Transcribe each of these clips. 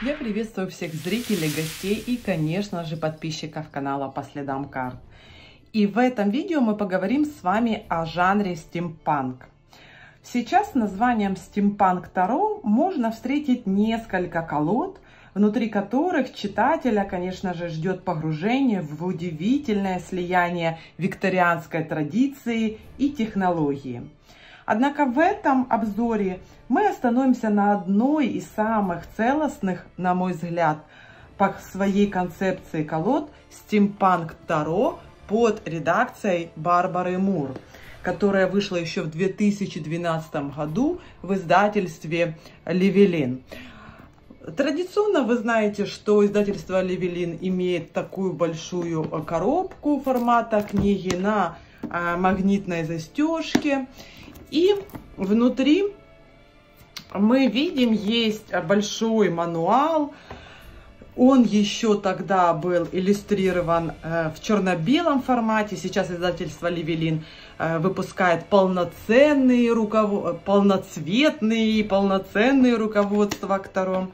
Я приветствую всех зрителей, гостей и, конечно же, подписчиков канала «По следам карт». И в этом видео мы поговорим с вами о жанре стимпанк. Сейчас названием «Стимпанк Таро» можно встретить несколько колод, внутри которых читателя, конечно же, ждет погружение в удивительное слияние викторианской традиции и технологии – Однако в этом обзоре мы остановимся на одной из самых целостных, на мой взгляд, по своей концепции колод «Стимпанк Таро» под редакцией Барбары Мур, которая вышла еще в 2012 году в издательстве «Левелин». Традиционно вы знаете, что издательство «Левелин» имеет такую большую коробку формата книги на э, магнитной застежке. И внутри мы видим, есть большой мануал. Он еще тогда был иллюстрирован э, в черно-белом формате. Сейчас издательство «Левелин» э, выпускает полноценные руковод... полноцветные, полноценные руководства к Таро.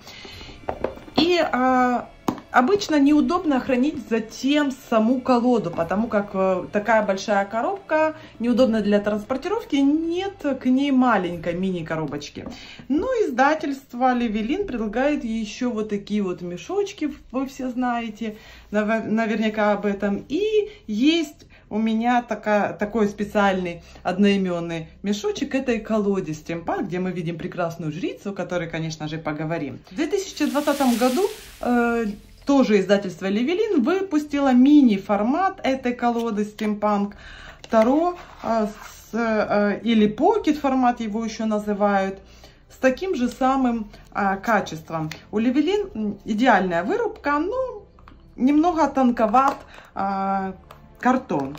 И а, Обычно неудобно хранить затем саму колоду, потому как э, такая большая коробка неудобна для транспортировки, нет к ней маленькой мини-коробочки. Но ну, издательство Левелин предлагает еще вот такие вот мешочки, вы все знаете наверняка об этом. И есть у меня такая, такой специальный одноименный мешочек этой колоде стримпак, где мы видим прекрасную жрицу, о которой, конечно же, поговорим. В 2020 году э, тоже издательство Левелин выпустило мини-формат этой колоды Стимпанк Таро а, с, э, э, или Pocket формат его еще называют с таким же самым а, качеством. У Левелин идеальная вырубка, но немного тонковат а, картон.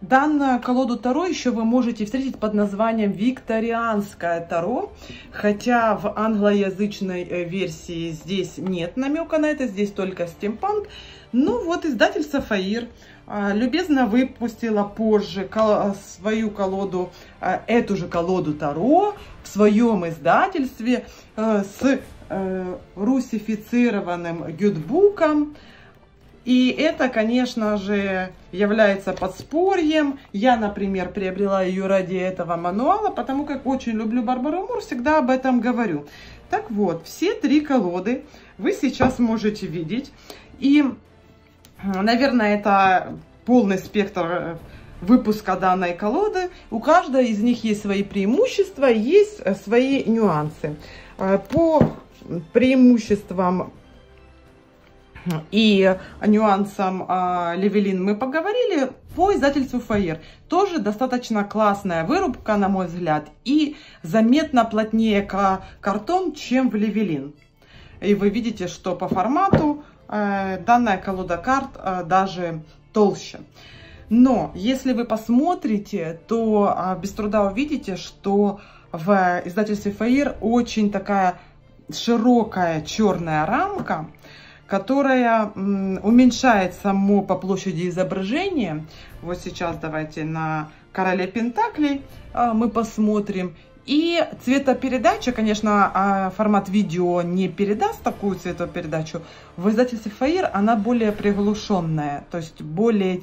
Данную э, колоду Таро еще вы можете встретить под названием «Викторианское Таро», хотя в англоязычной э, версии здесь нет намека на это, здесь только стимпанк. Ну вот издательство «Фаир» а, любезно выпустила позже э, свою колоду, эту же колоду Таро в своем издательстве с русифицированным гюдбуком, и это, конечно же, является подспорьем. Я, например, приобрела ее ради этого мануала, потому как очень люблю Барбару Мур, всегда об этом говорю. Так вот, все три колоды вы сейчас можете видеть. И, наверное, это полный спектр э, выпуска данной колоды. У каждой из них есть свои преимущества, есть э, свои нюансы. Э, по преимуществам и нюансам э, Левелин мы поговорили. По издательству Фаер тоже достаточно классная вырубка, на мой взгляд, и заметно плотнее картон, чем в Левелин. И вы видите, что по формату э, данная колода карт э, даже толще. Но если вы посмотрите, то а, без труда увидите, что в издательстве Фаер очень такая широкая черная рамка, которая уменьшает само по площади изображение. Вот сейчас давайте на Короле Пентаклей а, мы посмотрим. И цветопередача, конечно, а, формат видео не передаст такую цветопередачу. В издательстве Фаир она более приглушенная, то есть более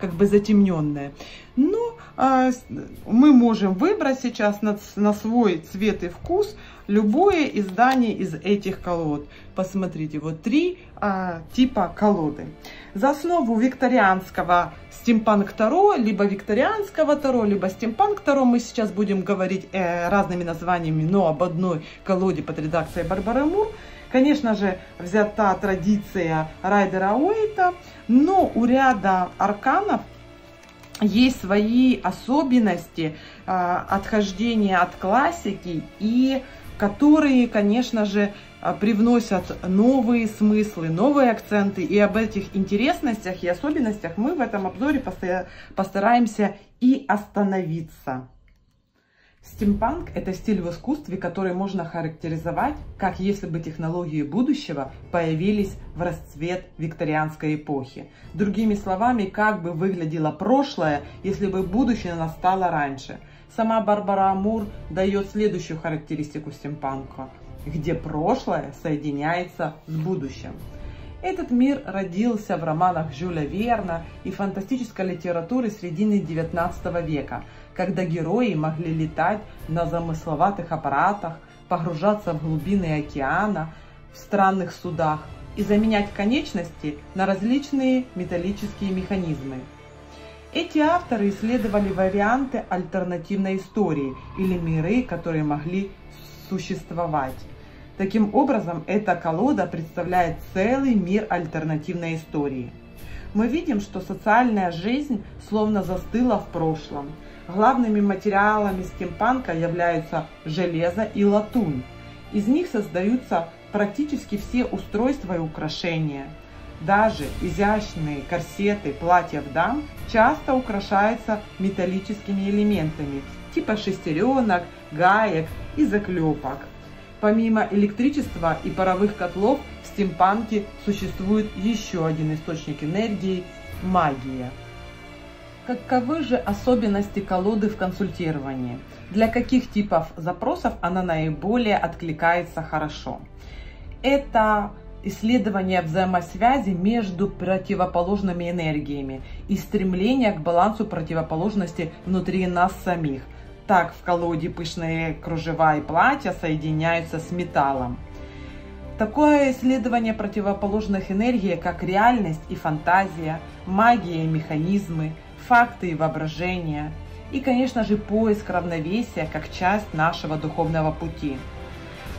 как бы затемненная. Но а, мы можем выбрать сейчас на, свой цвет и вкус любое издание из этих колод. Посмотрите, вот три а, типа колоды. За основу викторианского стимпанк Таро, либо викторианского Таро, либо стимпанк Таро мы сейчас будем говорить э, разными названиями, но об одной колоде под редакцией Барбары Мур. Конечно же, взята традиция Райдера Уэйта, но у ряда арканов есть свои особенности э, отхождения от классики, и которые, конечно же, а, привносят новые смыслы, новые акценты. И об этих интересностях и особенностях мы в этом обзоре постараемся и остановиться. Стимпанк – это стиль в искусстве, который можно характеризовать, как если бы технологии будущего появились в расцвет викторианской эпохи. Другими словами, как бы выглядело прошлое, если бы будущее настало раньше. Сама Барбара Амур дает следующую характеристику стимпанка, где прошлое соединяется с будущим. Этот мир родился в романах Жюля Верна и фантастической литературы середины XIX века – когда герои могли летать на замысловатых аппаратах, погружаться в глубины океана, в странных судах и заменять конечности на различные металлические механизмы. Эти авторы исследовали варианты альтернативной истории или миры, которые могли существовать. Таким образом, эта колода представляет целый мир альтернативной истории. Мы видим, что социальная жизнь словно застыла в прошлом – Главными материалами стимпанка являются железо и латунь. Из них создаются практически все устройства и украшения. Даже изящные корсеты платьев дам часто украшаются металлическими элементами, типа шестеренок, гаек и заклепок. Помимо электричества и паровых котлов в стимпанке существует еще один источник энергии – магия. Каковы же особенности колоды в консультировании? Для каких типов запросов она наиболее откликается хорошо? Это исследование взаимосвязи между противоположными энергиями и стремление к балансу противоположности внутри нас самих. Так в колоде пышные кружева и платья соединяются с металлом. Такое исследование противоположных энергий, как реальность и фантазия, магия и механизмы, факты и воображение, и, конечно же, поиск равновесия как часть нашего духовного пути.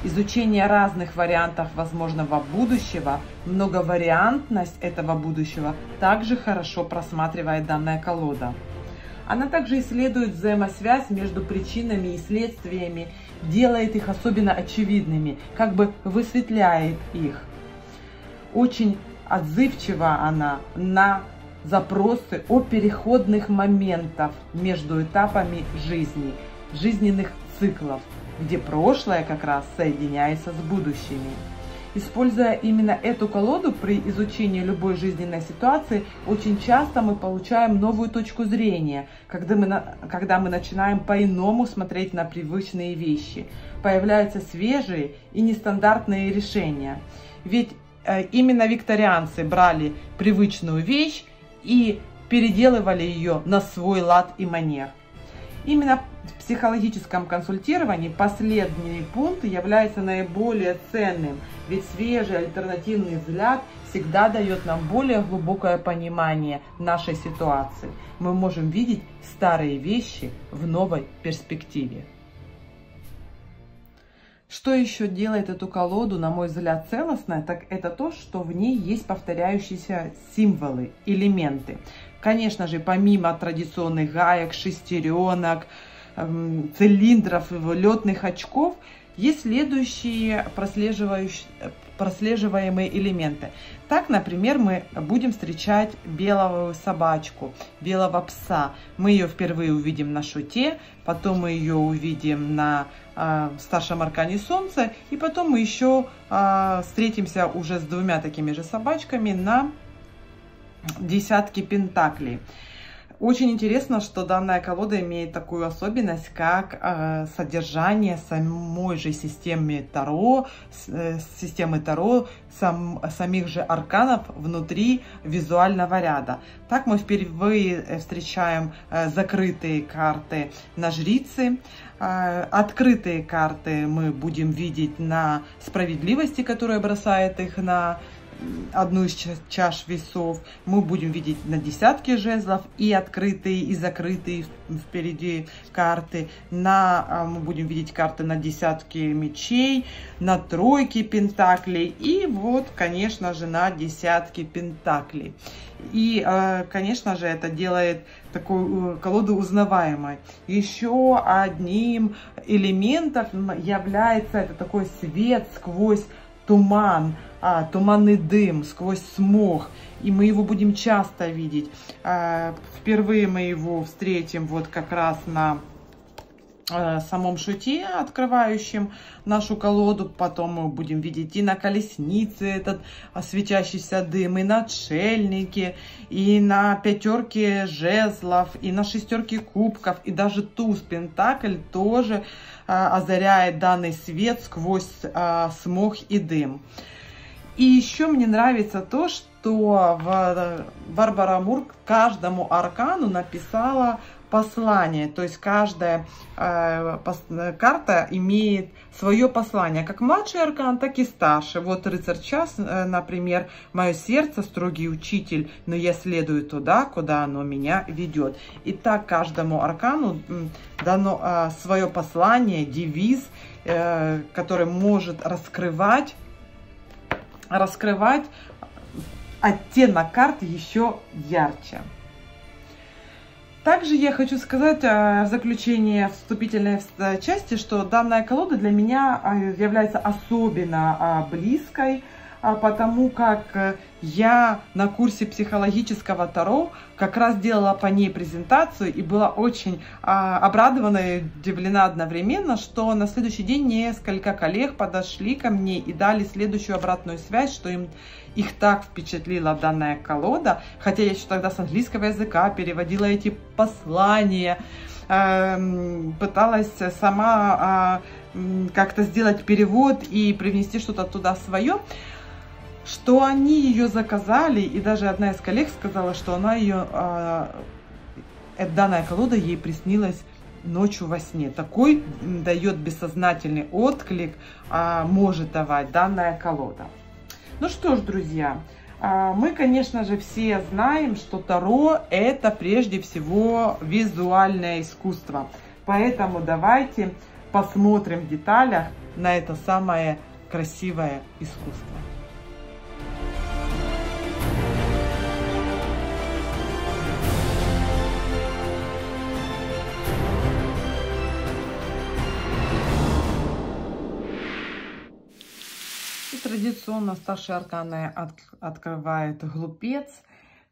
Изучение разных вариантов возможного будущего, многовариантность этого будущего также хорошо просматривает данная колода. Она также исследует взаимосвязь между причинами и следствиями, делает их особенно очевидными, как бы высветляет их. Очень отзывчива она на запросы о переходных моментах между этапами жизни, жизненных циклов, где прошлое как раз соединяется с будущими. Используя именно эту колоду при изучении любой жизненной ситуации, очень часто мы получаем новую точку зрения, когда мы, когда мы начинаем по-иному смотреть на привычные вещи. Появляются свежие и нестандартные решения. Ведь э, именно викторианцы брали привычную вещь и переделывали ее на свой лад и манер. Именно в психологическом консультировании последний пункт является наиболее ценным, ведь свежий альтернативный взгляд всегда дает нам более глубокое понимание нашей ситуации. Мы можем видеть старые вещи в новой перспективе. Что еще делает эту колоду, на мой взгляд, целостной, так это то, что в ней есть повторяющиеся символы, элементы. Конечно же, помимо традиционных гаек, шестеренок, эм, цилиндров, летных очков, есть следующие прослеживаемые элементы. Так, например, мы будем встречать белую собачку, белого пса. Мы ее впервые увидим на шуте, потом мы ее увидим на а, старшая марка а не солнце И потом мы еще а, встретимся уже с двумя такими же собачками на десятке пентаклей. Очень интересно, что данная колода имеет такую особенность, как э, содержание самой же системы Таро, э, системы Таро, сам, самих же арканов внутри визуального ряда. Так мы впервые э, встречаем э, закрытые карты на жрицы, а, открытые карты мы будем видеть на справедливости, которая бросает их на одну из чаш весов. Мы будем видеть на десятке жезлов и открытые, и закрытые впереди карты. На, а, мы будем видеть карты на десятке мечей, на тройке пентаклей и вот, конечно же, на десятке пентаклей. И, а, конечно же, это делает такую э, колоду узнаваемой. Еще одним элементом является это такой свет сквозь туман, а, туманный дым сквозь смог, и мы его будем часто видеть. А, впервые мы его встретим вот как раз на Э, самом шуте, открывающем нашу колоду. Потом мы будем видеть и на колеснице этот светящийся дым, и на отшельнике, и на пятерке жезлов, и на шестерке кубков, и даже туз пентакль тоже э, озаряет данный свет сквозь э, смог и дым. И еще мне нравится то, что в Барбара Мур каждому аркану написала послание. То есть каждая э, карта имеет свое послание, как младший аркан, так и старший. Вот рыцарь час, э, например, мое сердце строгий учитель, но я следую туда, куда оно меня ведет. И так каждому аркану дано э, свое послание, девиз, который может раскрывать раскрывать оттенок карт еще ярче. Также я хочу сказать э, в заключение вступительной э, части, что данная колода для меня э, является особенно близкой, потому как я на курсе психологического Таро как раз делала по ней презентацию и была очень а, обрадована и удивлена одновременно, что на следующий день несколько коллег подошли ко мне и дали следующую обратную связь, что им их так впечатлила данная колода, хотя я еще тогда с английского языка переводила эти послания, э, пыталась сама э, как-то сделать перевод и привнести что-то туда свое что они ее заказали, и даже одна из коллег сказала, что она ее, а, э, данная колода ей приснилась ночью во сне. Такой дает бессознательный отклик, э, может давать данная колода. Ну что ж, друзья, э, мы, конечно же, все знаем, что Таро это прежде всего визуальное искусство. Поэтому давайте посмотрим в деталях на это самое красивое искусство. традиционно старшие арканы от, открывает глупец,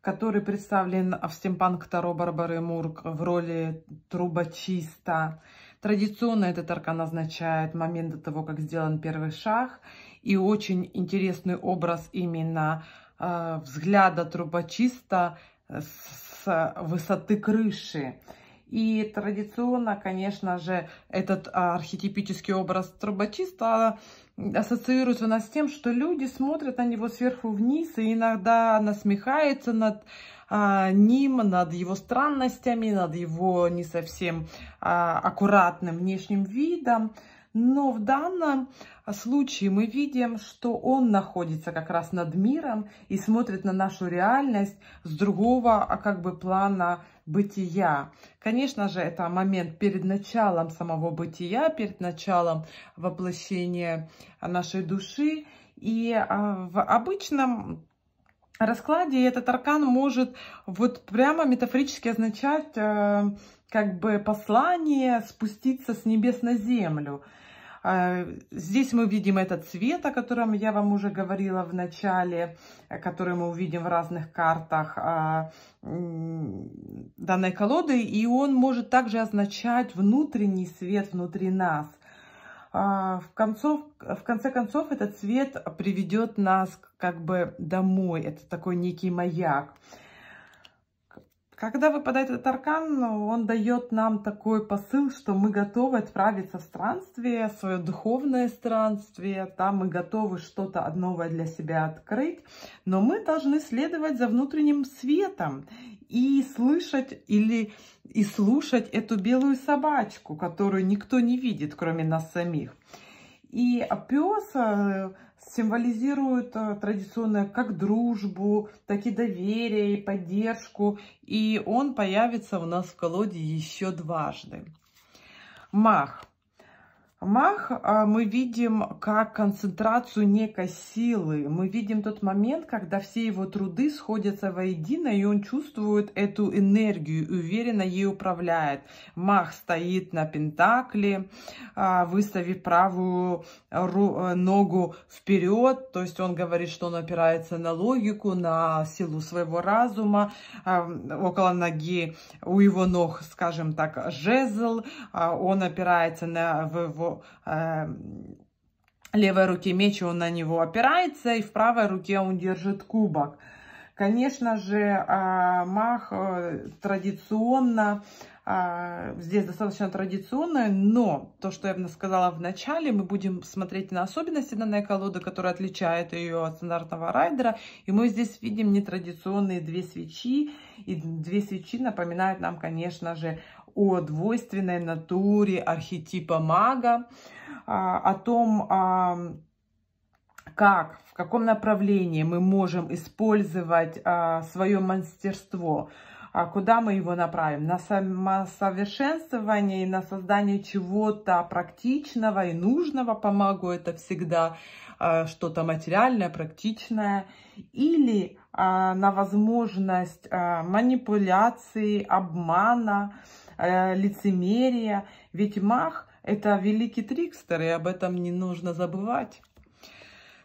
который представлен в стимпанк Таро Барбары Мурк в роли трубочиста. Традиционно этот аркан означает момент до того, как сделан первый шаг. И очень интересный образ именно э, взгляда трубочиста с высоты крыши. И традиционно, конечно же, этот э, архетипический образ трубочиста ассоциируется у нас с тем, что люди смотрят на него сверху вниз и иногда насмехаются над а, ним, над его странностями, над его не совсем а, аккуратным внешним видом. Но в данном случае мы видим, что он находится как раз над миром и смотрит на нашу реальность с другого а как бы плана бытия. Конечно же, это момент перед началом самого бытия, перед началом воплощения нашей души. И а, в обычном раскладе этот аркан может вот прямо метафорически означать э, как бы послание спуститься с небес на землю. Э, здесь мы видим этот цвет, о котором я вам уже говорила в начале, э, который мы увидим в разных картах э, данной колоды. И он может также означать внутренний свет внутри нас. В, концов, в конце концов, этот цвет приведет нас как бы домой. Это такой некий маяк. Когда выпадает этот аркан, он дает нам такой посыл, что мы готовы отправиться в странствие, в свое духовное странствие. Там мы готовы что-то новое для себя открыть. Но мы должны следовать за внутренним светом и слышать или и слушать эту белую собачку, которую никто не видит, кроме нас самих. И пес э, символизирует э, традиционное как дружбу, так и доверие, и поддержку. И он появится у нас в колоде еще дважды. Мах мах а, мы видим как концентрацию некой силы. Мы видим тот момент, когда все его труды сходятся воедино, и он чувствует эту энергию, уверенно ей управляет. Мах стоит на пентакле, а, выставив правую э, ногу вперед, то есть он говорит, что он опирается на логику, на силу своего разума. А, около ноги у его ног, скажем так, жезл, он опирается на в его э, левой руке меч, он на него опирается, и в правой руке он держит кубок. Конечно же, э, мах э, традиционно э, здесь достаточно традиционный, но то, что я сказала в начале, мы будем смотреть на особенности данной колоды, которая отличает ее от стандартного райдера. И мы здесь видим нетрадиционные две свечи. И две свечи напоминают нам, конечно же, о двойственной натуре архетипа мага, а, о том, а, как, в каком направлении мы можем использовать а, свое мастерство, куда мы его направим, на самосовершенствование и на создание чего-то практичного и нужного помогу это всегда что-то материальное, практичное, или на возможность манипуляции, обмана, э, лицемерия. Ведь мах – это великий трикстер, и об этом не нужно забывать.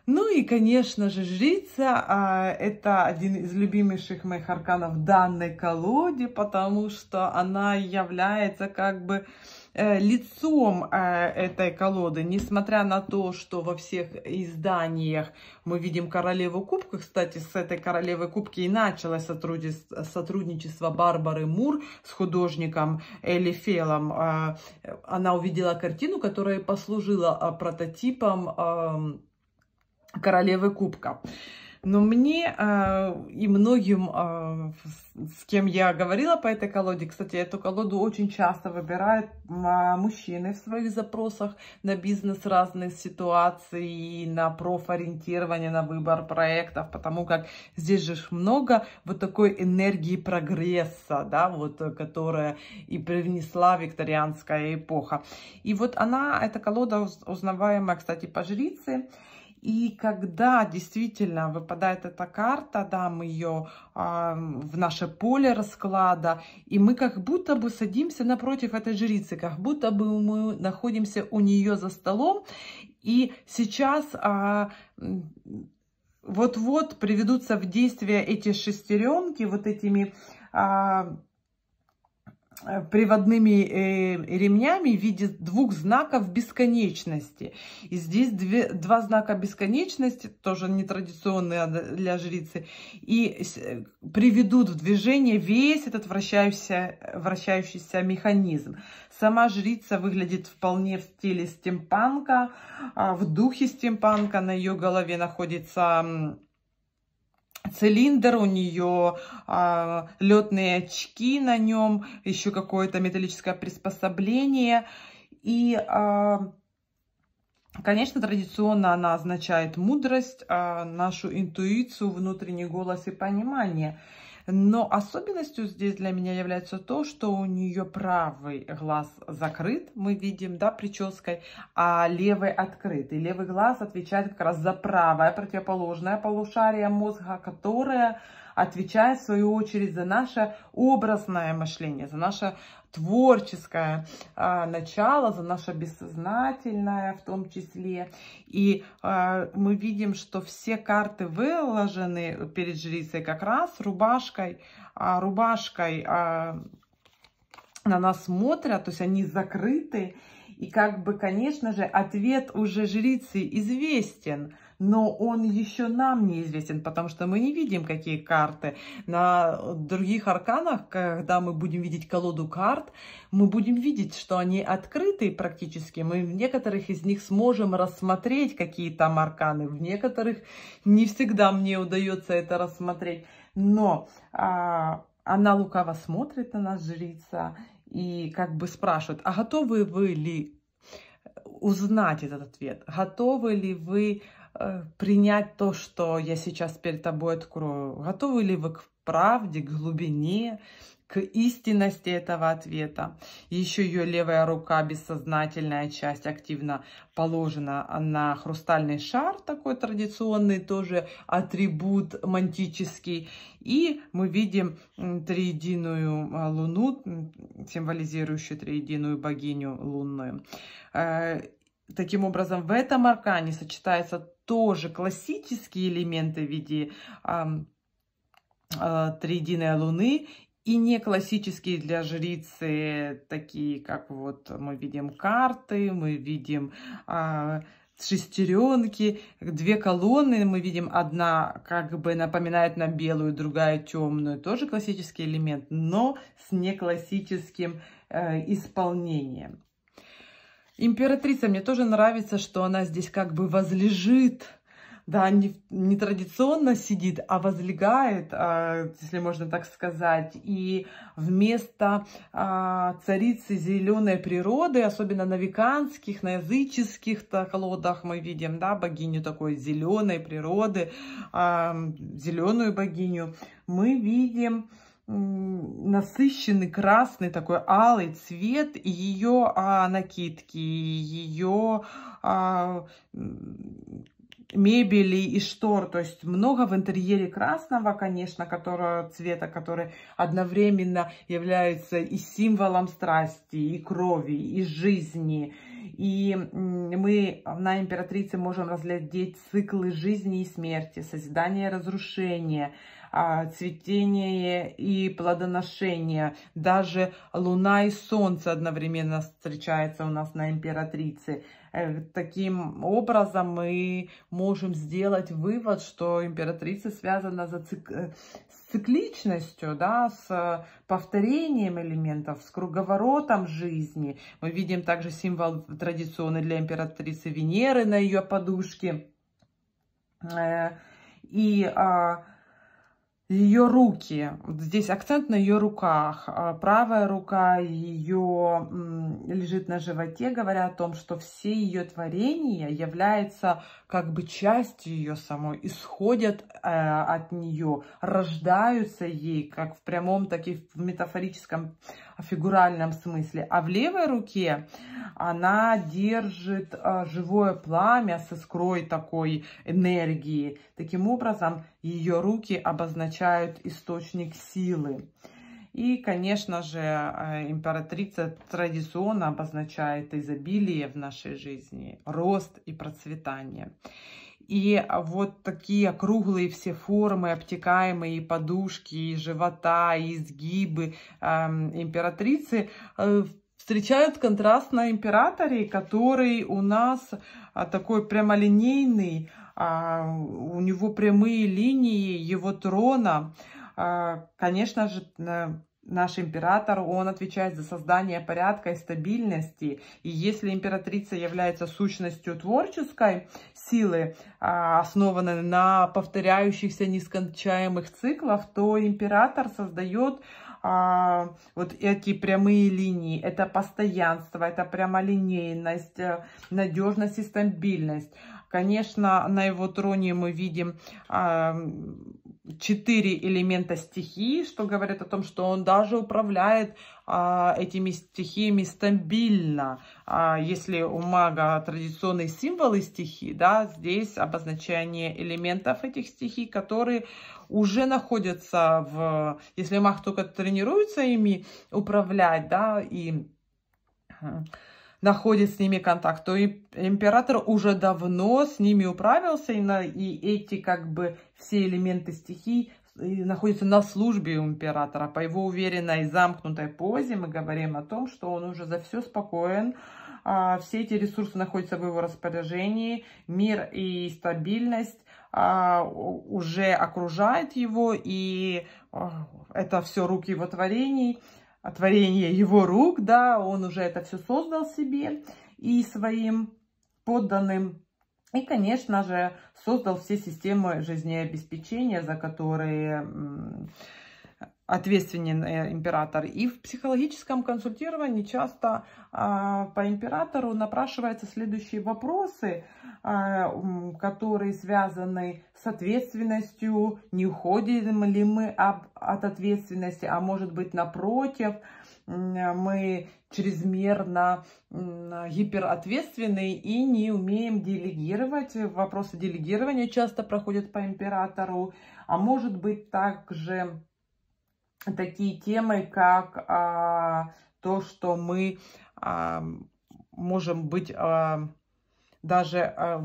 Ну и, конечно же, жрица э, – это один из любимейших моих арканов данной колоде, потому что она является как бы Э, лицом э, этой колоды, несмотря на то, что во всех изданиях мы видим королеву кубка. Кстати, с этой королевы кубки и началось сотрудничество Барбары Мур с художником Элли Фелом. Э, она увидела картину, которая послужила прототипом эм, королевы кубка. Но мне э, и многим, э, с кем я говорила по этой колоде, кстати, эту колоду очень часто выбирают а, мужчины в своих запросах на бизнес разные ситуации, на профориентирование, на выбор проектов, потому как здесь же много вот такой энергии прогресса, да, вот, которая и привнесла викторианская эпоха. И вот она, эта колода узнаваемая, кстати, по жрице, и когда действительно выпадает эта карта, да, мы ее а, в наше поле расклада, и мы как будто бы садимся напротив этой жрицы, как будто бы мы находимся у нее за столом, и сейчас а, вот-вот приведутся в действие эти шестеренки вот этими а, Э, приводными э, ремнями в виде двух знаков бесконечности. И здесь две, два знака бесконечности, тоже нетрадиционные для жрицы, и э, приведут в движение весь этот вращающийся, вращающийся механизм. Сама жрица выглядит вполне в стиле стимпанка, а, в духе стимпанка на ее голове находится цилиндр у нее, а, летные очки на нем, еще какое-то металлическое приспособление. И, а, конечно, традиционно она означает мудрость, а, нашу интуицию, внутренний голос и понимание. Но особенностью здесь для меня является то, что у нее правый глаз закрыт, мы видим, да, прической, а левый открыт. И левый глаз отвечает как раз за правое противоположное полушарие мозга, которое отвечая в свою очередь за наше образное мышление, за наше творческое э, начало, за наше бессознательное в том числе. И э, мы видим, что все карты выложены перед жрицей как раз рубашкой, э, рубашкой э, на нас смотрят, то есть они закрыты. И как бы, конечно же, ответ уже жрицы известен – но он еще нам неизвестен, потому что мы не видим, какие карты. На других арканах, когда мы будем видеть колоду карт, мы будем видеть, что они открыты практически. Мы в некоторых из них сможем рассмотреть, какие там арканы. В некоторых не всегда мне удается это рассмотреть. Но а, она лукаво смотрит на нас, жрица, и как бы спрашивает, а готовы вы ли узнать этот ответ? Готовы ли вы Э, принять то, что я сейчас перед тобой открою? Готовы ли вы к правде, к глубине, к истинности этого ответа. Еще ее левая рука, бессознательная часть, активно положена на хрустальный шар, такой традиционный тоже атрибут мантический. И мы видим триединую э, луну, символизирующую триединую богиню лунную. Э, Таким образом, в этом аркане сочетаются тоже классические элементы в виде э, триединой луны и не классические для жрицы, такие как вот мы видим карты, мы видим э, шестеренки, две колонны мы видим, одна как бы напоминает на белую, другая темную, тоже классический элемент, но с неклассическим э, исполнением. Императрица, мне тоже нравится, что она здесь как бы возлежит, да, не, не традиционно сидит, а возлегает, а, если можно так сказать. И вместо а, царицы зеленой природы, особенно на веканских, на языческих колодах мы видим, да, богиню такой зеленой природы, а, зеленую богиню, мы видим насыщенный красный такой алый цвет ее а, накидки, ее а, мебели и штор. То есть много в интерьере красного, конечно, которого цвета, который одновременно является и символом страсти, и крови, и жизни. И мы на императрице можем разглядеть циклы жизни и смерти, созидания и разрушения – а, цветение и плодоношение. Даже луна и солнце одновременно встречаются у нас на императрице. Э, таким образом мы можем сделать вывод, что императрица связана за цик... Э, с цикличностью, да, с повторением элементов, с круговоротом жизни. Мы видим также символ традиционный для императрицы Венеры на ее подушке. Э, и а, ее руки. Здесь акцент на ее руках. А правая рука ее лежит на животе, говоря о том, что все ее творения являются как бы частью ее самой, исходят э, от нее, рождаются ей, как в прямом, так и в метафорическом фигуральном смысле. А в левой руке она держит э, живое пламя со искрой такой энергии. Таким образом, ее руки обозначают источник силы. И, конечно же, э, императрица традиционно обозначает изобилие в нашей жизни, рост и процветание и вот такие округлые все формы, обтекаемые подушки, и живота, и изгибы э, императрицы э, встречают контраст на императоре, который у нас э, такой прямолинейный, э, у него прямые линии его трона. Э, конечно же, наш император, он отвечает за создание порядка и стабильности. И если императрица является сущностью творческой силы, а, основанной на повторяющихся нескончаемых циклах, то император создает а, вот эти прямые линии, это постоянство, это прямолинейность, э, надежность и стабильность. Конечно, на его троне мы видим четыре элемента стихии, что говорит о том, что он даже управляет а, этими стихиями стабильно. А, если у мага традиционные символы стихии, да, здесь обозначение элементов этих стихий, которые уже находятся в... Если маг только тренируется ими управлять, да, и находит с ними контакт, то и император уже давно с ними управился, и, на, и эти как бы все элементы стихий э, находятся на службе у императора. По его уверенной замкнутой позе мы говорим о том, что он уже за все спокоен, а, все эти ресурсы находятся в его распоряжении, мир и стабильность а, уже окружает его, и а, это все руки его творений творение его рук, да, он уже это все создал себе и своим подданным. И, конечно же, создал все системы жизнеобеспечения, за которые ответственен э, император. И в психологическом консультировании часто а, по императору напрашиваются следующие вопросы, а, которые связаны с ответственностью, не уходим ли мы от ответственности, а может быть напротив, мы чрезмерно гиперответственны и не умеем делегировать. Вопросы делегирования часто проходят по императору, а может быть также такие темы, как а, то, что мы а, можем быть а, даже а,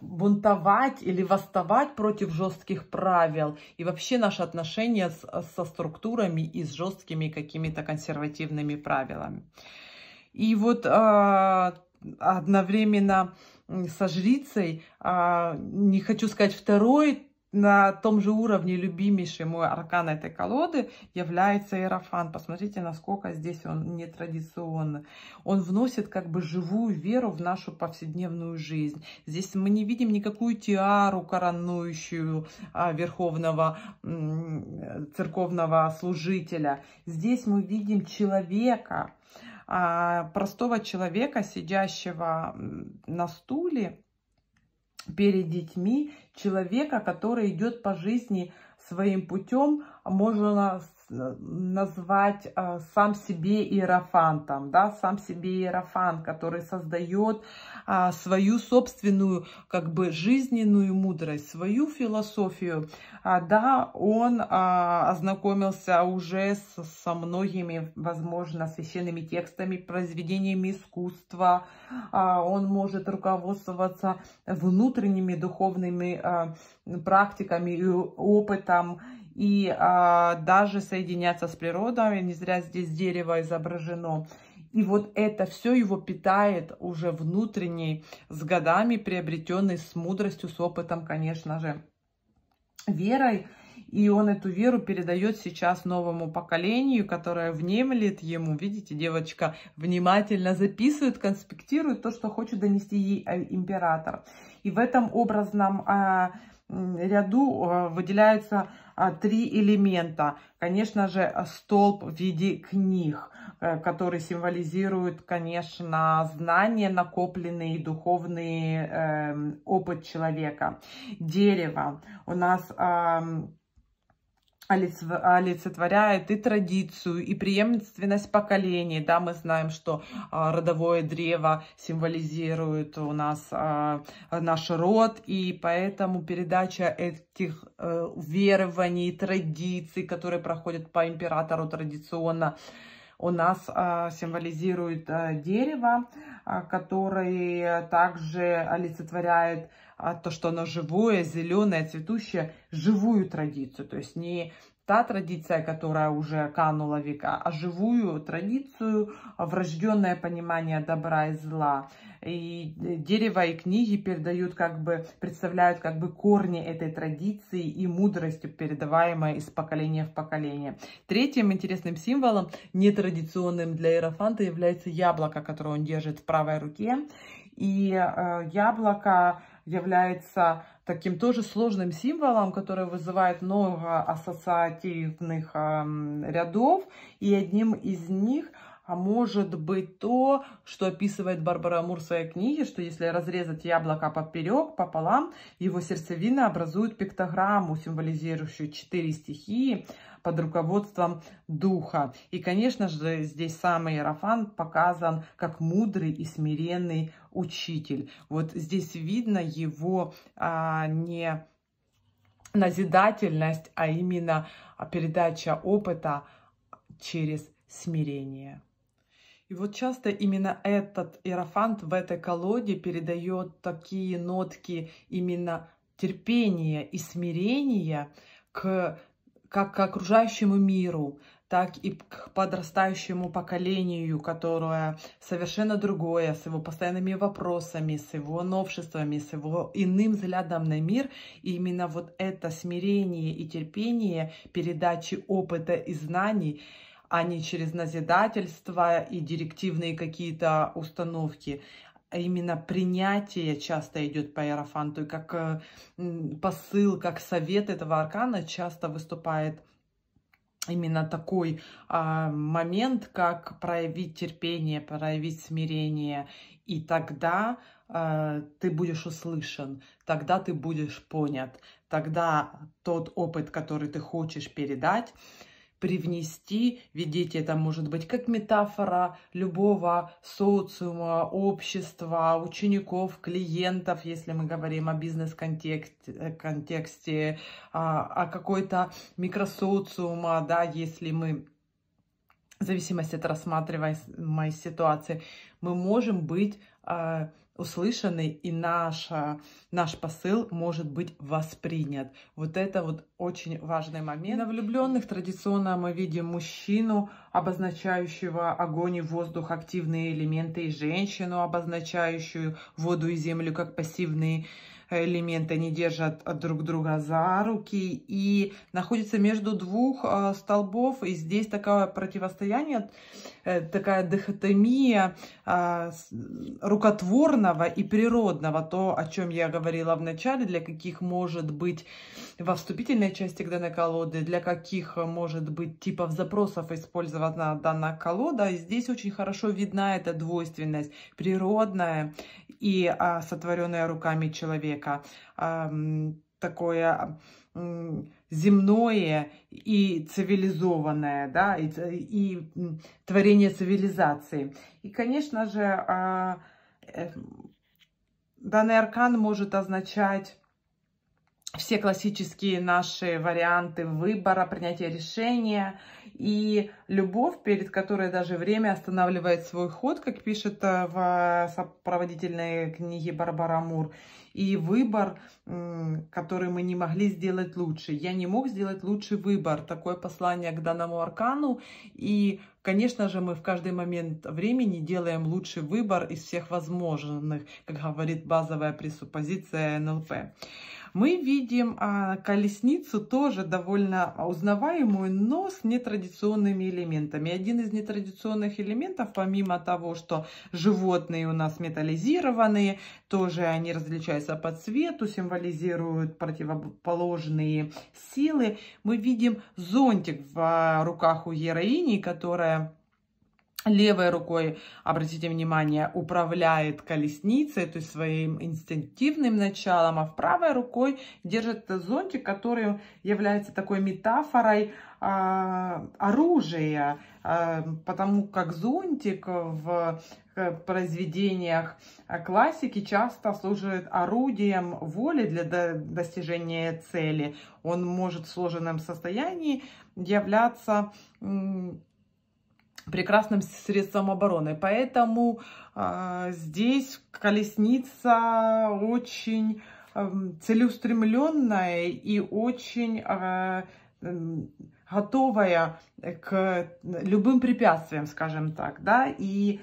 бунтовать или восставать против жестких правил и вообще наши отношения с, со структурами и с жесткими какими-то консервативными правилами. И вот а, одновременно со жрицей, а, не хочу сказать второй на том же уровне любимейший мой аркан этой колоды является Иерофан. Посмотрите, насколько здесь он нетрадиционный. Он вносит как бы живую веру в нашу повседневную жизнь. Здесь мы не видим никакую тиару коронующую а, верховного церковного служителя. Здесь мы видим человека, а, простого человека, сидящего на стуле, перед детьми человека, который идет по жизни своим путем, можно назвать а, сам себе иерофантом, да, сам себе Иерофан, который создает а, свою собственную, как бы, жизненную мудрость, свою философию, а, да, он а, ознакомился уже со, со многими, возможно, священными текстами, произведениями искусства, а, он может руководствоваться внутренними духовными а, практиками и опытом, и а, даже соединяться с природой. Не зря здесь дерево изображено. И вот это все его питает уже внутренней, с годами приобретенной, с мудростью, с опытом, конечно же, верой. И он эту веру передает сейчас новому поколению, которое внемлет ему. Видите, девочка внимательно записывает, конспектирует то, что хочет донести ей э, император. И в этом образном... А, ряду э, выделяются а, три элемента. Конечно же, столб в виде книг, э, который символизирует, конечно, знания, накопленные и духовный эм, опыт человека. Дерево. У нас олицетворяет и традицию, и преемственность поколений. Да, мы знаем, что а, родовое древо символизирует у нас а, наш род, и поэтому передача этих а, верований, традиций, которые проходят по императору традиционно, у нас а, символизирует а, дерево, а, которое также олицетворяет то, что оно живое, зеленое, цветущее, живую традицию. То есть не та традиция, которая уже канула века, а живую традицию, врожденное понимание добра и зла. И дерево и книги передают как бы, представляют как бы корни этой традиции и мудростью, передаваемой из поколения в поколение. Третьим интересным символом, нетрадиционным для Иерофанта, является яблоко, которое он держит в правой руке. И э, яблоко является таким тоже сложным символом, который вызывает много ассоциативных рядов. И одним из них а может быть то, что описывает Барбара Мур в своей книге, что если разрезать яблоко поперек, пополам, его сердцевина образует пиктограмму, символизирующую четыре стихии, под руководством духа. И, конечно же, здесь сам Иерофан показан как мудрый и смиренный учитель. Вот здесь видно его а, не назидательность, а именно передача опыта через смирение. И вот часто именно этот иерофант в этой колоде передает такие нотки именно терпения и смирения к как к окружающему миру, так и к подрастающему поколению, которое совершенно другое, с его постоянными вопросами, с его новшествами, с его иным взглядом на мир. И именно вот это смирение и терпение передачи опыта и знаний, а не через назидательство и директивные какие-то установки, а именно принятие часто идет по Иерофанту, и как э, посыл, как совет этого аркана часто выступает именно такой а, момент, как проявить терпение, проявить смирение, и тогда а, ты будешь услышан, тогда ты будешь понят, тогда тот опыт, который ты хочешь передать, привнести, видите, это может быть как метафора любого социума, общества, учеников, клиентов, если мы говорим о бизнес-контексте, э, контексте, а, о какой-то микросоциума, да, если мы в зависимости от рассматриваемой ситуации, мы можем быть э, услышанный и наша, наш посыл может быть воспринят. Вот это вот очень важный момент. На влюбленных традиционно мы видим мужчину, обозначающего огонь и воздух, активные элементы, и женщину, обозначающую воду и землю как пассивные элементы элементы, они держат а, друг друга за руки и находятся между двух а, столбов. И здесь такое противостояние, э, такая дихотомия а, рукотворного и природного, то, о чем я говорила в начале, для каких может быть во вступительной части данной колоды, для каких может быть типов запросов использована данная колода. И здесь очень хорошо видна эта двойственность, природная и сотворенная руками человека человека, такое земное и цивилизованное, да, и, и творение цивилизации. И, конечно же, а, э, данный аркан может означать все классические наши варианты выбора, принятия решения и любовь, перед которой даже время останавливает свой ход, как пишет э, в сопроводительной книге Барбара Мур, и выбор, который мы не могли сделать лучше. Я не мог сделать лучший выбор. Такое послание к данному аркану. И, конечно же, мы в каждый момент времени делаем лучший выбор из всех возможных, как говорит базовая пресуппозиция НЛП мы видим а, колесницу тоже довольно узнаваемую, но с нетрадиционными элементами. Один из нетрадиционных элементов, помимо того, что животные у нас металлизированные, тоже они различаются по цвету, символизируют противоположные силы. Мы видим зонтик в а, руках у героини, которая левой рукой, обратите внимание, управляет колесницей, то есть своим инстинктивным началом, а в правой рукой держит зонтик, который является такой метафорой э, оружия, э, потому как зонтик в э, произведениях классики часто служит орудием воли для до достижения цели. Он может в сложенном состоянии являться прекрасным средством обороны. Поэтому э, здесь колесница очень э, целеустремленная и очень... Э, готовая к любым препятствиям, скажем так, да, э, и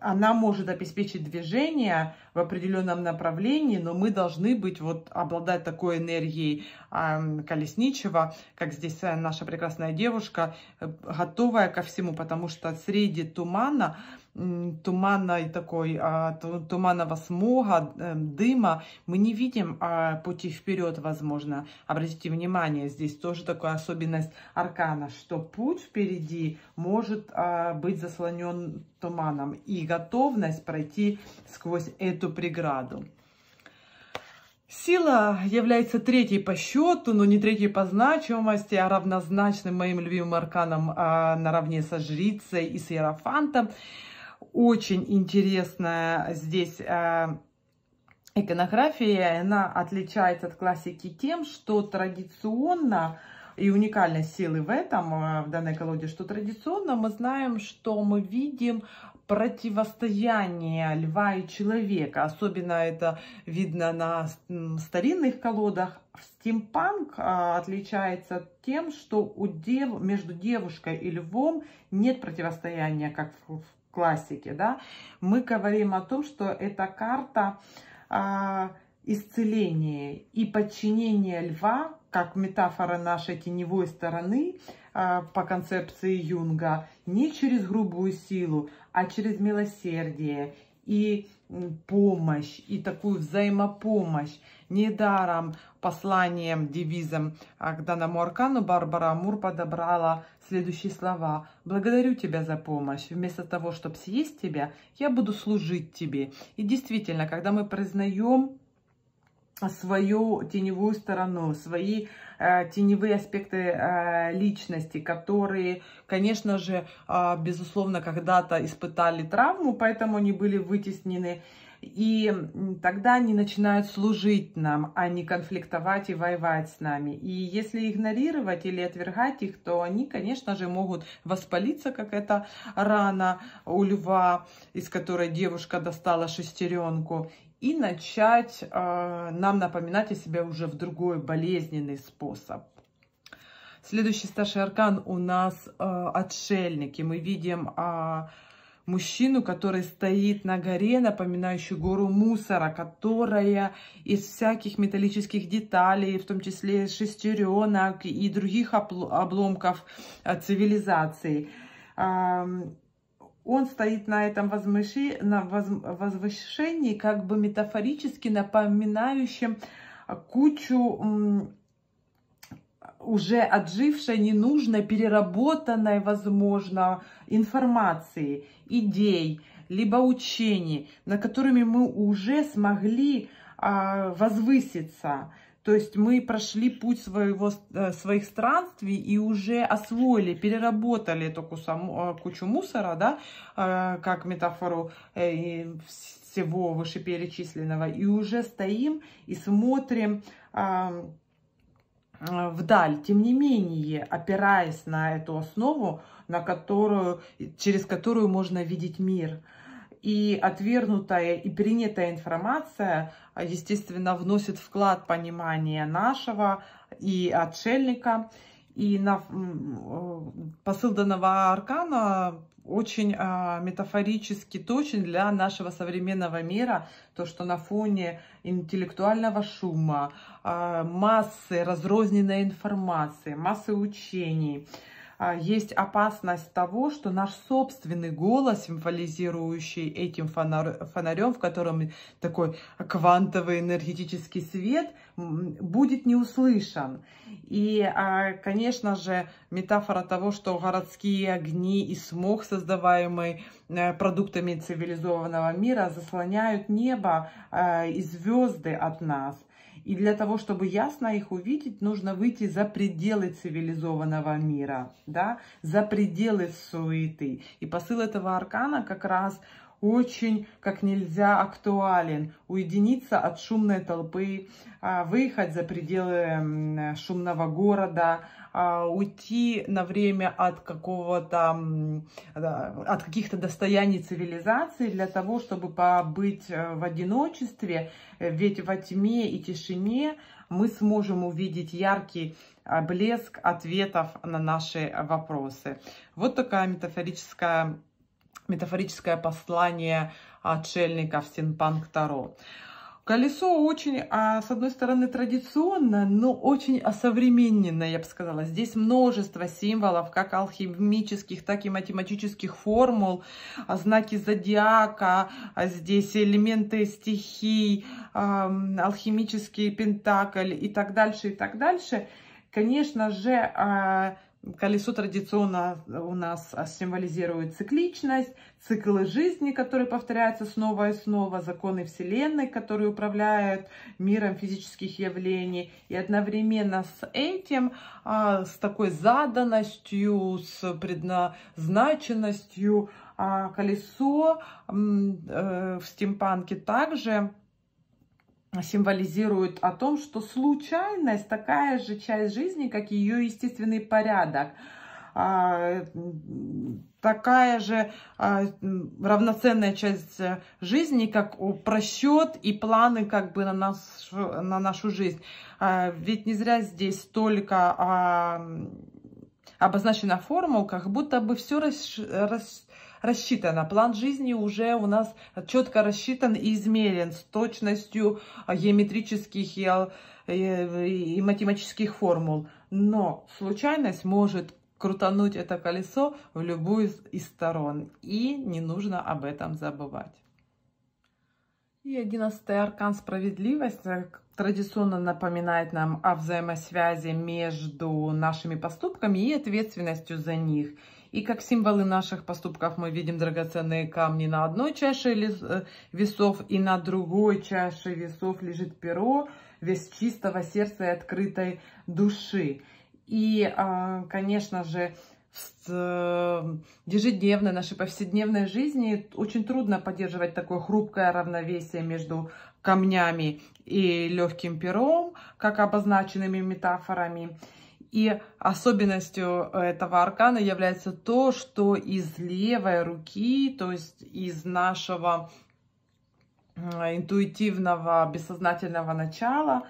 она может обеспечить движение в определенном направлении, но мы должны быть вот обладать такой энергией колесничего, как здесь э, наша прекрасная девушка, э, готовая ко всему, потому что среди тумана туманной такой, а, туманного смога, э, дыма, мы не видим а, пути вперед, возможно. Обратите внимание, здесь тоже такая особенность аркана, что путь впереди может а, быть заслонен туманом и готовность пройти сквозь эту преграду. Сила является третьей по счету, но не третьей по значимости, а равнозначным моим любимым арканом а, наравне со жрицей и с иерофантом. Очень интересная здесь э, иконография. Она отличается от классики тем, что традиционно и уникальность силы в этом, э, в данной колоде, что традиционно мы знаем, что мы видим противостояние льва и человека. Особенно это видно на старинных колодах. Стимпанк э, отличается тем, что у дев... между девушкой и львом нет противостояния, как в классике, да, мы говорим о том, что эта карта э, исцеления и подчинения льва, как метафора нашей теневой стороны э, по концепции Юнга, не через грубую силу, а через милосердие и помощь, и такую взаимопомощь. Недаром посланием, девизом а, к данному аркану Барбара Амур подобрала следующие слова. «Благодарю тебя за помощь. Вместо того, чтобы съесть тебя, я буду служить тебе». И действительно, когда мы признаем свою теневую сторону, свои э, теневые аспекты э, личности, которые, конечно же, э, безусловно, когда-то испытали травму, поэтому они были вытеснены. И тогда они начинают служить нам, а не конфликтовать и воевать с нами. И если игнорировать или отвергать их, то они, конечно же, могут воспалиться, как эта рана у льва, из которой девушка достала шестеренку, и начать э, нам напоминать о себе уже в другой болезненный способ. Следующий старший аркан у нас э, отшельник, мы видим э, мужчину, который стоит на горе, напоминающей гору мусора, которая из всяких металлических деталей, в том числе шестеренок и других обломков э, цивилизации, он стоит на этом возмыши, на возвышении, как бы метафорически напоминающем кучу уже отжившей, ненужной, переработанной, возможно, информации, идей, либо учений, на которыми мы уже смогли а, возвыситься. То есть мы прошли путь своего, э, своих странствий и уже освоили, переработали эту кусу, э, кучу мусора, да, э, как метафору всего вышеперечисленного, и уже стоим и смотрим вдаль. Тем не менее, опираясь на эту основу, на которую, через которую можно видеть мир – и отвергнутая и принятая информация, а, естественно, вносит вклад понимания нашего и отшельника. И на э, посыл данного аркана очень а, метафорически точен для нашего современного мира. То, что на фоне интеллектуального шума, а, массы разрозненной информации, массы учений – а, есть опасность того, что наш собственный голос, символизирующий этим фонарем, в котором такой квантовый энергетический свет, будет не услышан. И, а, конечно же, метафора того, что городские огни и смог, создаваемый э, продуктами цивилизованного мира, заслоняют небо э, и звезды от нас – и для того, чтобы ясно их увидеть, нужно выйти за пределы цивилизованного мира, да, за пределы суеты. И посыл этого аркана как раз – очень как нельзя актуален. Уединиться от шумной толпы, а, выехать за пределы шумного города, а, уйти на время от какого-то, от каких-то достояний цивилизации для того, чтобы побыть э, в одиночестве, ведь во тьме и тишине мы сможем увидеть яркий а, блеск ответов на наши вопросы. Вот такая метафорическая метафорическое послание отшельников Синпанк Таро. Колесо очень, а, с одной стороны, традиционно, но очень осовремененное, я бы сказала. Здесь множество символов, как алхимических, так и математических формул, а, знаки зодиака, а, здесь элементы стихий, алхимический пентакль и так дальше, и так дальше. Конечно же, Колесо традиционно у нас символизирует цикличность, циклы жизни, которые повторяются снова и снова, законы Вселенной, которые управляют миром физических явлений. И одновременно с этим, а, с такой заданностью, с предназначенностью, а, колесо э, в стимпанке также символизирует о том, что случайность такая же часть жизни, как ее естественный порядок. А, такая же а, равноценная часть жизни, как просчет и планы как бы на, нашу на нашу жизнь. А, ведь не зря здесь столько обозначена формул, как будто бы все рас, рас, рассчитано. А план жизни уже у нас четко рассчитан и измерен с точностью а, геометрических и, и, и математических формул. Но случайность может крутануть это колесо в любую из сторон. И не нужно об этом забывать. И одиннадцатый аркан справедливость э, традиционно напоминает нам о взаимосвязи между нашими поступками и ответственностью за них. И как символы наших поступков мы видим драгоценные камни на одной чаше э, весов, и на другой чаше весов лежит перо, вес чистого сердца и открытой души. И, а, конечно же, в э, ежедневной, нашей повседневной жизни очень трудно поддерживать такое хрупкое равновесие между камнями и легким пером, как обозначенными метафорами. И особенностью э, этого аркана является то, что из левой руки, то есть из нашего интуитивного бессознательного начала,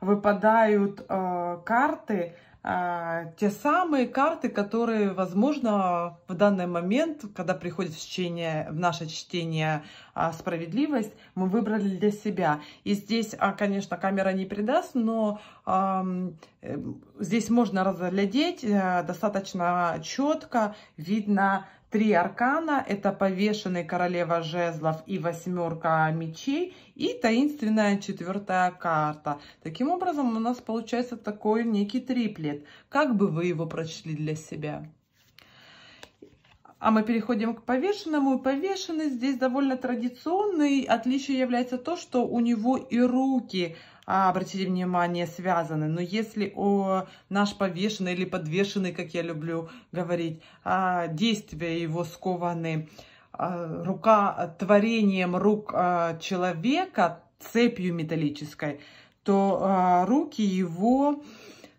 выпадают э, карты, а, те самые карты, которые, возможно, в данный момент, когда приходит в, чтение, в наше чтение а, справедливость, мы выбрали для себя. И здесь, а, конечно, камера не придаст, но э, здесь можно разглядеть э, достаточно четко, видно Три аркана – это повешенный королева жезлов и восьмерка мечей и таинственная четвертая карта. Таким образом, у нас получается такой некий триплет. Как бы вы его прочли для себя? А мы переходим к повешенному. Повешенный здесь довольно традиционный. Отличие является то, что у него и руки – а, обратите внимание, связаны. Но если о, наш повешенный или подвешенный, как я люблю говорить, а, действия его скованы, а, рука творением рук человека, цепью металлической, то руки его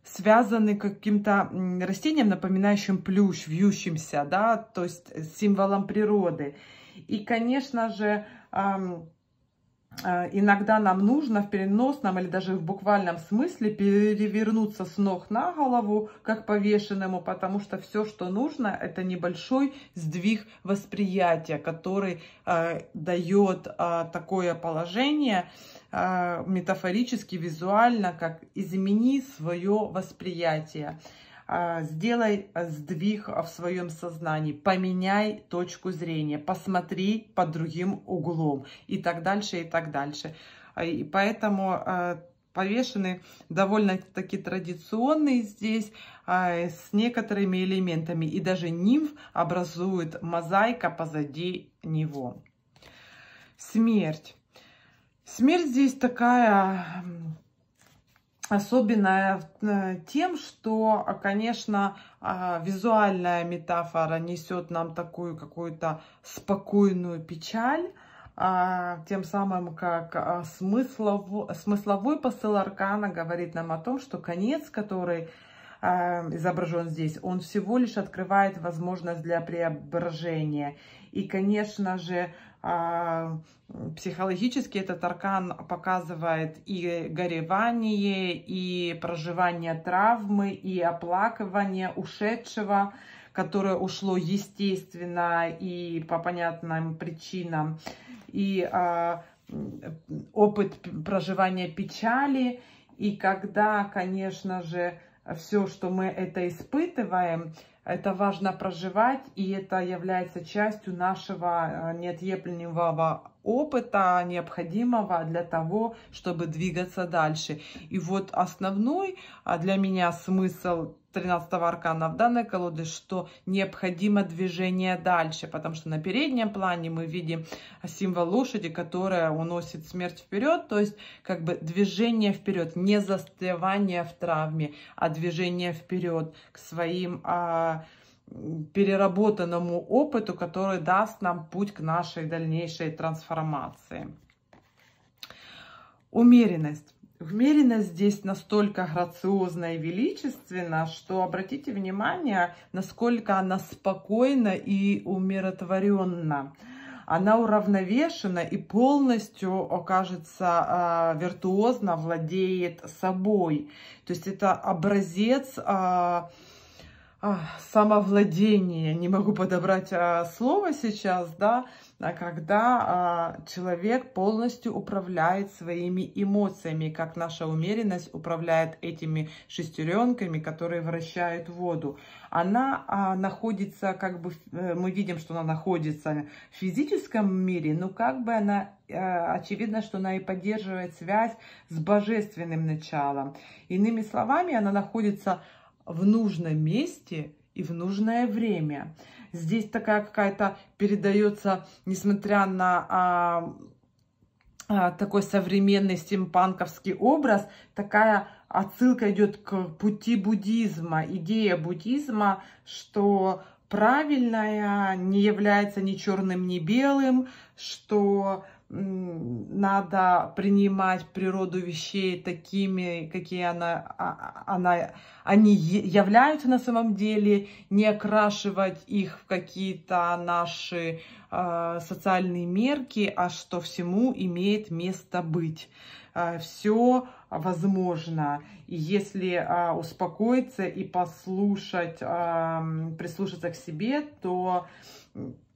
связаны каким-то растением, напоминающим плющ, вьющимся, да, то есть символом природы. И, конечно же, Э, иногда нам нужно в переносном или даже в буквальном смысле перевернуться с ног на голову, как повешенному, потому что все, что нужно, это небольшой сдвиг восприятия, который э, дает э, такое положение э, метафорически, визуально, как измени свое восприятие. А, сделай сдвиг в своем сознании, поменяй точку зрения, посмотри под другим углом и так дальше, и так дальше. А, и поэтому а, повешены довольно-таки традиционные здесь, с некоторыми элементами. И даже нимф образует мозаика позади него. Смерть. Смерть здесь такая особенно э, тем, что, а, конечно, а, визуальная метафора несет нам такую какую-то спокойную печаль, а, тем самым как смыслов, смысловой посыл аркана говорит нам о том, что конец, который изображен здесь, он всего лишь открывает возможность для преображения. И, конечно же, а, психологически этот аркан показывает и горевание, и проживание травмы, и оплакивание ушедшего, которое ушло естественно и по понятным причинам, и а, опыт проживания печали. И когда, конечно же, все, что мы это испытываем, это важно проживать, и это является частью нашего э, неотъемлемого опыта, необходимого для того, чтобы двигаться дальше. И вот основной а, для меня смысл 13 аркана в данной колоде, что необходимо движение дальше, потому что на переднем плане мы видим символ лошади, которая уносит смерть вперед, то есть как бы движение вперед, не застывание в травме, а движение вперед к своим а, переработанному опыту, который даст нам путь к нашей дальнейшей трансформации. Умеренность. Вмеренность здесь настолько грациозна и величественна, что обратите внимание, насколько она спокойна и умиротворенна. Она уравновешена и полностью, окажется, а, виртуозно владеет собой. То есть это образец а, а, самовладения. Не могу подобрать слово сейчас, да, когда э, человек полностью управляет своими эмоциями, как наша умеренность управляет этими шестеренками, которые вращают воду. Она э, находится, как бы, э, мы видим, что она находится в физическом мире, но как бы она э, очевидно, что она и поддерживает связь с божественным началом. Иными словами, она находится в нужном месте – и в нужное время. Здесь такая какая-то передается, несмотря на а, а, такой современный стимпанковский образ, такая отсылка идет к пути буддизма, идея буддизма, что правильная не является ни черным, ни белым, что надо принимать природу вещей такими, какие она, а, а, она, они являются на самом деле, не окрашивать их в какие-то наши э, социальные мерки, а что всему имеет место быть. Э, все возможно. И если э, успокоиться и послушать, э, прислушаться к себе, то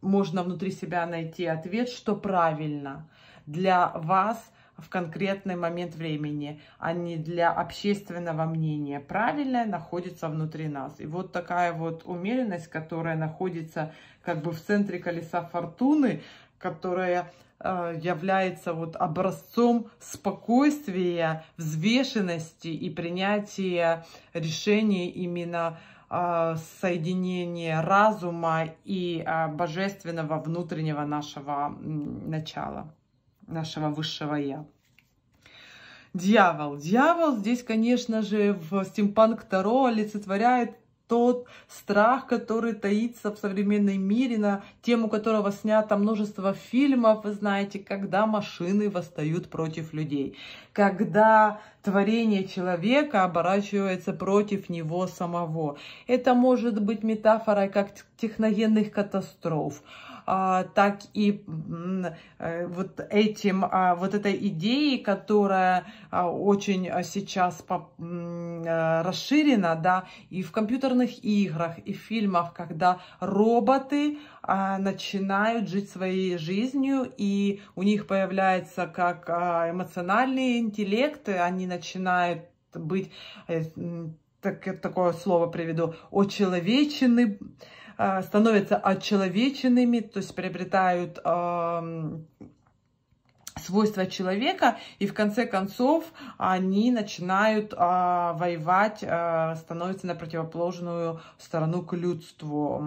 можно внутри себя найти ответ, что правильно для вас в конкретный момент времени, а не для общественного мнения. Правильное находится внутри нас. И вот такая вот умеренность, которая находится как бы в центре колеса фортуны, которая э, является вот образцом спокойствия, взвешенности и принятия решений именно э, а, соединение разума и а, божественного внутреннего нашего начала, нашего высшего я. Дьявол. Дьявол здесь, конечно же, в стимпанк Таро олицетворяет тот страх, который таится в современном мире, на тему которого снято множество фильмов, вы знаете, когда машины восстают против людей, когда творение человека оборачивается против него самого. Это может быть метафорой как техногенных катастроф, а, так и э, вот этим, а, вот этой идеей, которая а, очень сейчас э, расширена, да, и в компьютерных играх, и в фильмах, когда роботы начинают жить своей жизнью, и у них появляется как эмоциональные интеллекты, они начинают быть э, так, такое слово приведу, очеловечены, Э, становятся отчеловеченными, то есть приобретают эм, свойства человека, и в конце концов они начинают а, воевать, а, становятся на противоположную сторону к людству,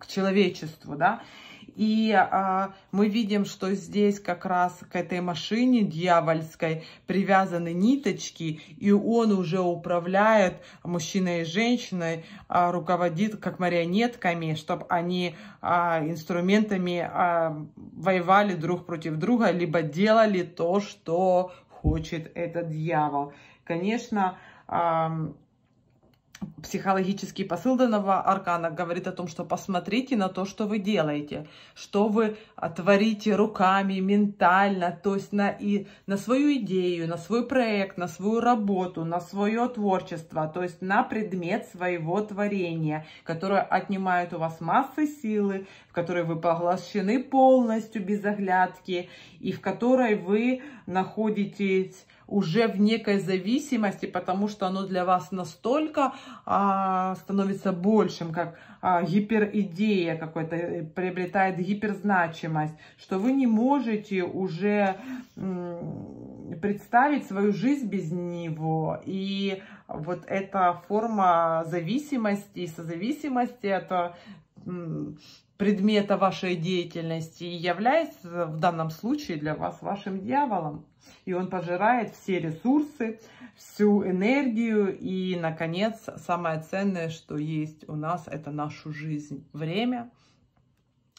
к человечеству, да. И а, мы видим, что здесь как раз к этой машине дьявольской привязаны ниточки, и он уже управляет мужчиной и женщиной, а, руководит как марионетками, чтобы они а, инструментами а, воевали друг против друга, либо делали то, что хочет этот дьявол. Конечно, психологический посыл данного аркана говорит о том, что посмотрите на то, что вы делаете, что вы творите руками, ментально, то есть на, и, на свою идею, на свой проект, на свою работу, на свое творчество, то есть на предмет своего творения, которое отнимает у вас массы силы, в которой вы поглощены полностью без оглядки и в которой вы находитесь уже в некой зависимости, потому что оно для вас настолько а, становится большим, как а, гиперидея какой-то, э, приобретает гиперзначимость зависимость, что вы не можете уже представить свою жизнь без него. И вот эта форма зависимости и созависимости, это предмета вашей деятельности и является в данном случае для вас вашим дьяволом. И он пожирает все ресурсы, всю энергию и, наконец, самое ценное, что есть у нас, это нашу жизнь, время –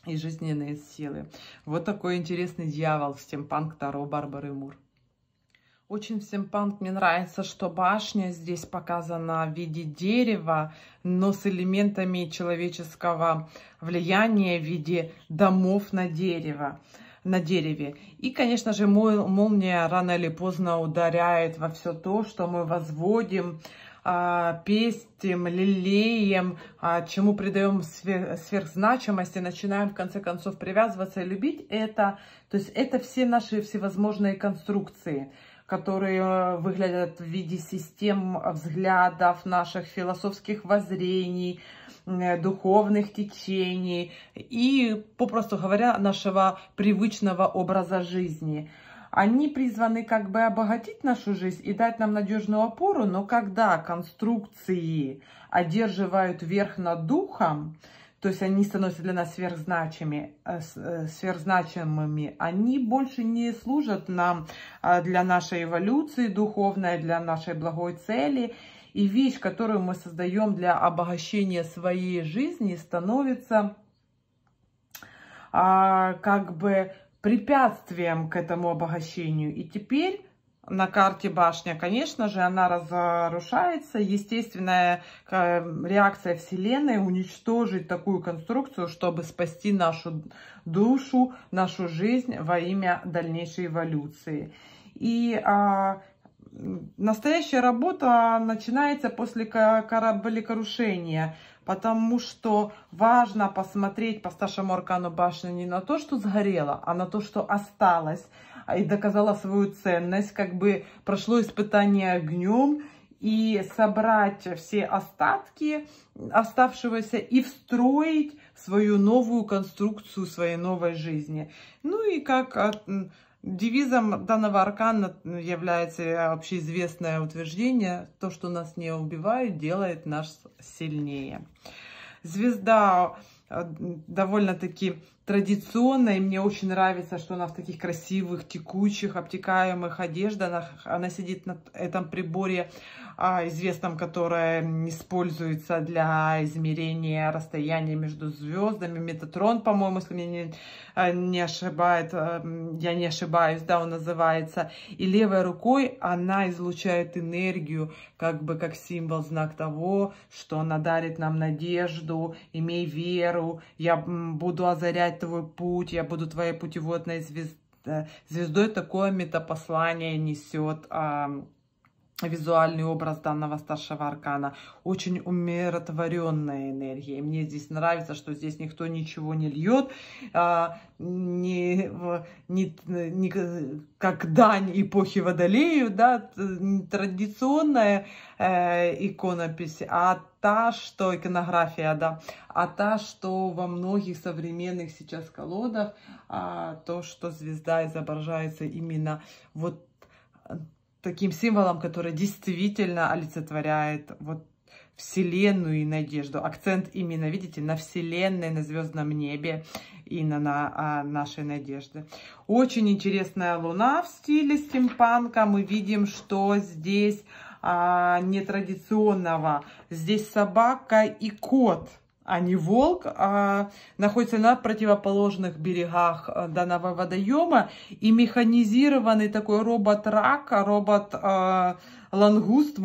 и жизненные силы. Вот такой интересный дьявол в стимпанк Таро Барбары Мур. Очень стимпанк мне нравится, что башня здесь показана в виде дерева, но с элементами человеческого влияния в виде домов на дерево на дереве. И, конечно же, молния рано или поздно ударяет во все то, что мы возводим, а, пестим, лелеем, а, чему придаем сверхзначимость и начинаем в конце концов привязываться и любить это. То есть это все наши всевозможные конструкции, которые э, выглядят в виде систем взглядов, наших философских воззрений, э, духовных течений и, попросту говоря, нашего привычного образа жизни – они призваны как бы обогатить нашу жизнь и дать нам надежную опору, но когда конструкции одерживают верх над духом, то есть они становятся для нас сверхзначимыми, э, э, сверхзначимыми, они больше не служат нам э, для нашей эволюции духовной, для нашей благой цели. И вещь, которую мы создаем для обогащения своей жизни, становится а, как бы препятствием к этому обогащению. И теперь на карте башня, конечно же, она разрушается. Естественная э, реакция Вселенной уничтожить такую конструкцию, чтобы спасти нашу душу, нашу жизнь во имя дальнейшей эволюции. И а, настоящая работа начинается после кораблекрушения потому что важно посмотреть по старшему аркану башни не на то, что сгорело, а на то, что осталось а, и доказала свою ценность, как бы прошло испытание огнем, и собрать все остатки оставшегося и встроить свою новую конструкцию своей новой жизни. Ну и как Девизом данного аркана ну, является э, общеизвестное утверждение, то, что нас не убивает, делает нас сильнее. Звезда э, довольно-таки традиционная, и мне очень нравится, что она в таких красивых, текучих, обтекаемых одеждах, она сидит на этом приборе а, известном, которое используется для измерения расстояния между звездами. Метатрон, по-моему, если меня не, а, не ошибает, а, я не ошибаюсь, да, он называется. И левой рукой она излучает энергию, как бы как символ, знак того, что она дарит нам надежду, имей веру, я буду озарять твой путь, я буду твоей путеводной звездой. Э, звездой такое метапослание несет а, визуальный образ данного старшего аркана. Очень умиротворенная энергия. И мне здесь нравится, что здесь никто ничего не льет, а, не, не, не, как дань эпохи Водолею, да, традиционная э, иконопись, а та, что иконография, да, а та, что во многих современных сейчас колодах, а, то, что звезда изображается именно вот таким символом, который действительно олицетворяет вот Вселенную и надежду. Акцент именно, видите, на Вселенной, на звездном небе и на, на а, нашей надежды. Очень интересная луна в стиле стимпанка. Мы видим, что здесь а, нетрадиционного. Здесь собака и кот а не волк, а находится на противоположных берегах э, данного водоема. И механизированный такой робот-рак, робот-лангуст э,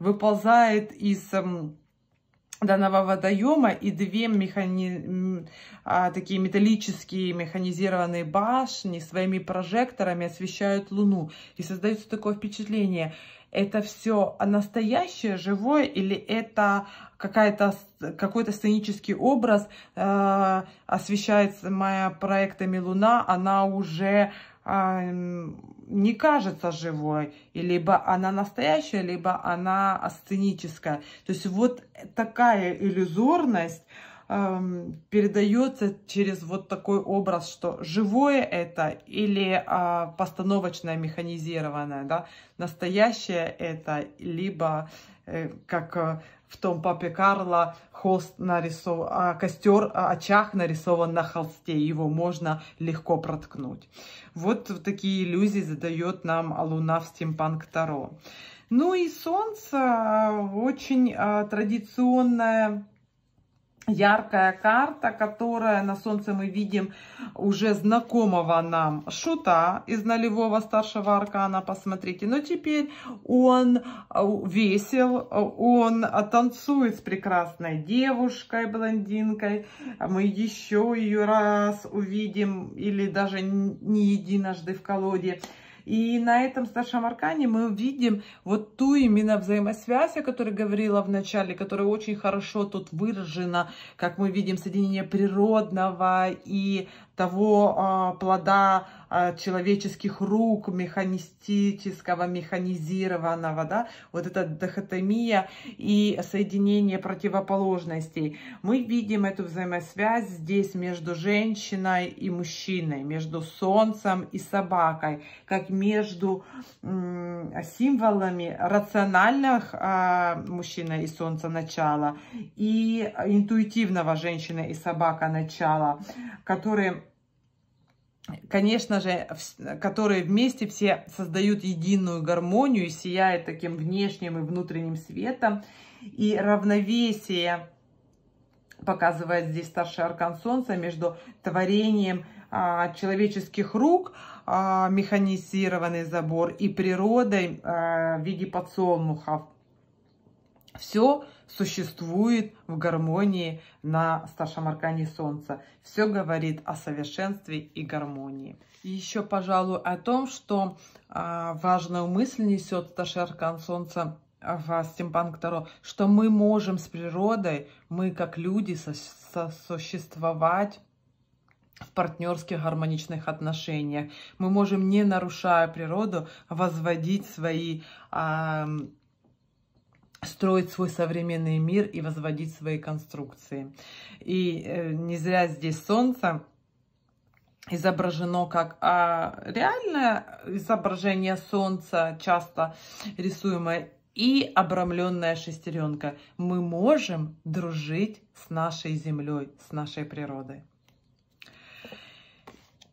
выползает из эм, данного водоема и две механи... а, такие металлические механизированные башни своими прожекторами освещают Луну. И создается такое впечатление, это все настоящее, живое или это какая-то какой-то сценический образ э, освещается моя проектами Луна, она уже э, не кажется живой, и либо она настоящая, либо она сценическая. То есть вот такая иллюзорность э, передается через вот такой образ, что живое это или э, постановочное, механизированное, да, настоящее это, либо э, как э, в том папе Карла холст нарисован, костер, а, очаг нарисован на холсте, его можно легко проткнуть. Вот такие иллюзии задает нам Луна в стимпанк Таро. Ну и солнце а, очень а, традиционная яркая карта, которая на солнце мы видим уже знакомого нам шута из нулевого старшего аркана, посмотрите. Но теперь он э, весел, э, он танцует с прекрасной девушкой, блондинкой. Мы еще ее раз увидим или даже не единожды в колоде. И на этом старшем аркане мы увидим вот ту именно взаимосвязь, о которой говорила в начале, которая очень хорошо тут выражена, как мы видим, соединение природного и того а, плода а, человеческих рук, механистического, механизированного, да, вот эта дихотомия и соединение противоположностей. Мы видим эту взаимосвязь здесь между женщиной и мужчиной, между солнцем и собакой, как между символами рациональных а, мужчина и солнца начала и интуитивного женщины и собака начала, которые конечно же, которые вместе все создают единую гармонию и сияют таким внешним и внутренним светом. И равновесие показывает здесь старший аркан Солнца между творением а, человеческих рук, а, механизированный забор, и природой а, в виде подсолнухов. Все существует в гармонии на старшем аркане Солнца. Все говорит о совершенстве и гармонии. И еще, пожалуй, о том, что а, важную мысль несет старший аркан Солнца в стимпанк Таро, что мы можем с природой, мы как люди сосуществовать в партнерских гармоничных отношениях. Мы можем, не нарушая природу, возводить свои а, строить свой современный мир и возводить свои конструкции. И э, не зря здесь солнце изображено как а реальное изображение солнца, часто рисуемое, и обрамленная шестеренка. Мы можем дружить с нашей землей, с нашей природой.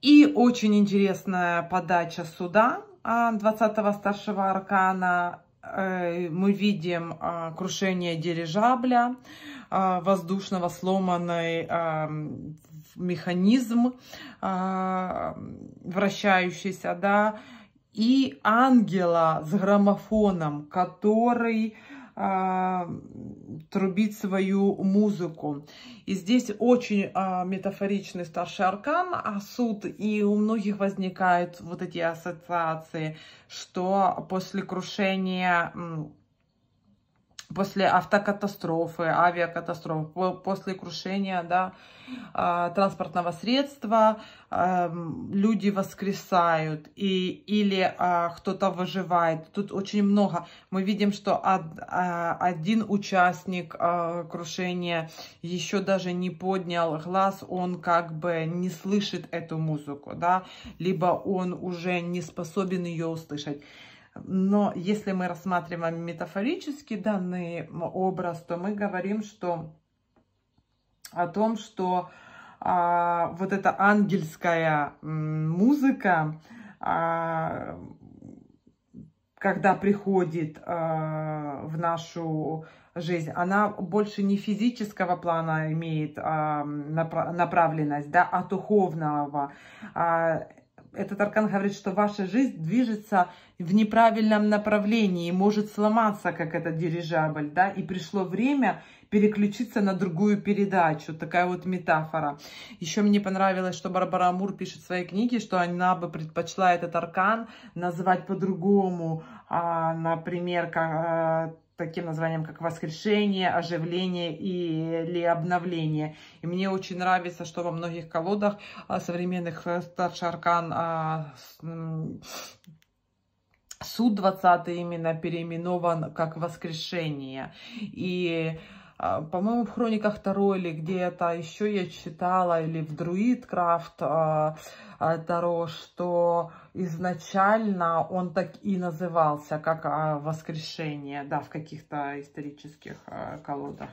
И очень интересная подача суда 20-го а, старшего аркана Э, мы видим а, крушение дирижабля, а, воздушного сломанный а, механизм вращающийся, да, и ангела с граммофоном, который а, трубить свою музыку. И здесь очень а, метафоричный старший аркан, а суд, и у многих возникают вот эти ассоциации, что после крушения после автокатастрофы, авиакатастрофы, после крушения да, а, транспортного средства эм, люди воскресают и, или а, кто-то выживает. Тут очень много. Мы видим, что а, один участник крушения еще даже не поднял глаз, он как бы не слышит эту музыку, да, либо он уже не способен ее услышать. Но если мы рассматриваем метафорически данный образ, то мы говорим, что о том, что а, вот эта ангельская музыка, а, когда приходит а, в нашу жизнь, она больше не физического плана имеет а, направленность, да, а духовного. А, этот аркан говорит, что ваша жизнь движется в неправильном направлении, может сломаться, как этот дирижабль, да, и пришло время переключиться на другую передачу. Такая вот метафора. Еще мне понравилось, что Барбара Амур пишет в своей книге, что она бы предпочла этот аркан назвать по-другому, а, например, как а, таким названием, как воскрешение, оживление или обновление. И мне очень нравится, что во многих колодах а, современных э, старший аркан а, суд 20 именно переименован как воскрешение. И а, по-моему, в «Хрониках Таро» или где-то еще я читала, или в «Друидкрафт» а, а, Таро, что изначально он так и назывался, как «Воскрешение», да, в каких-то исторических колодах.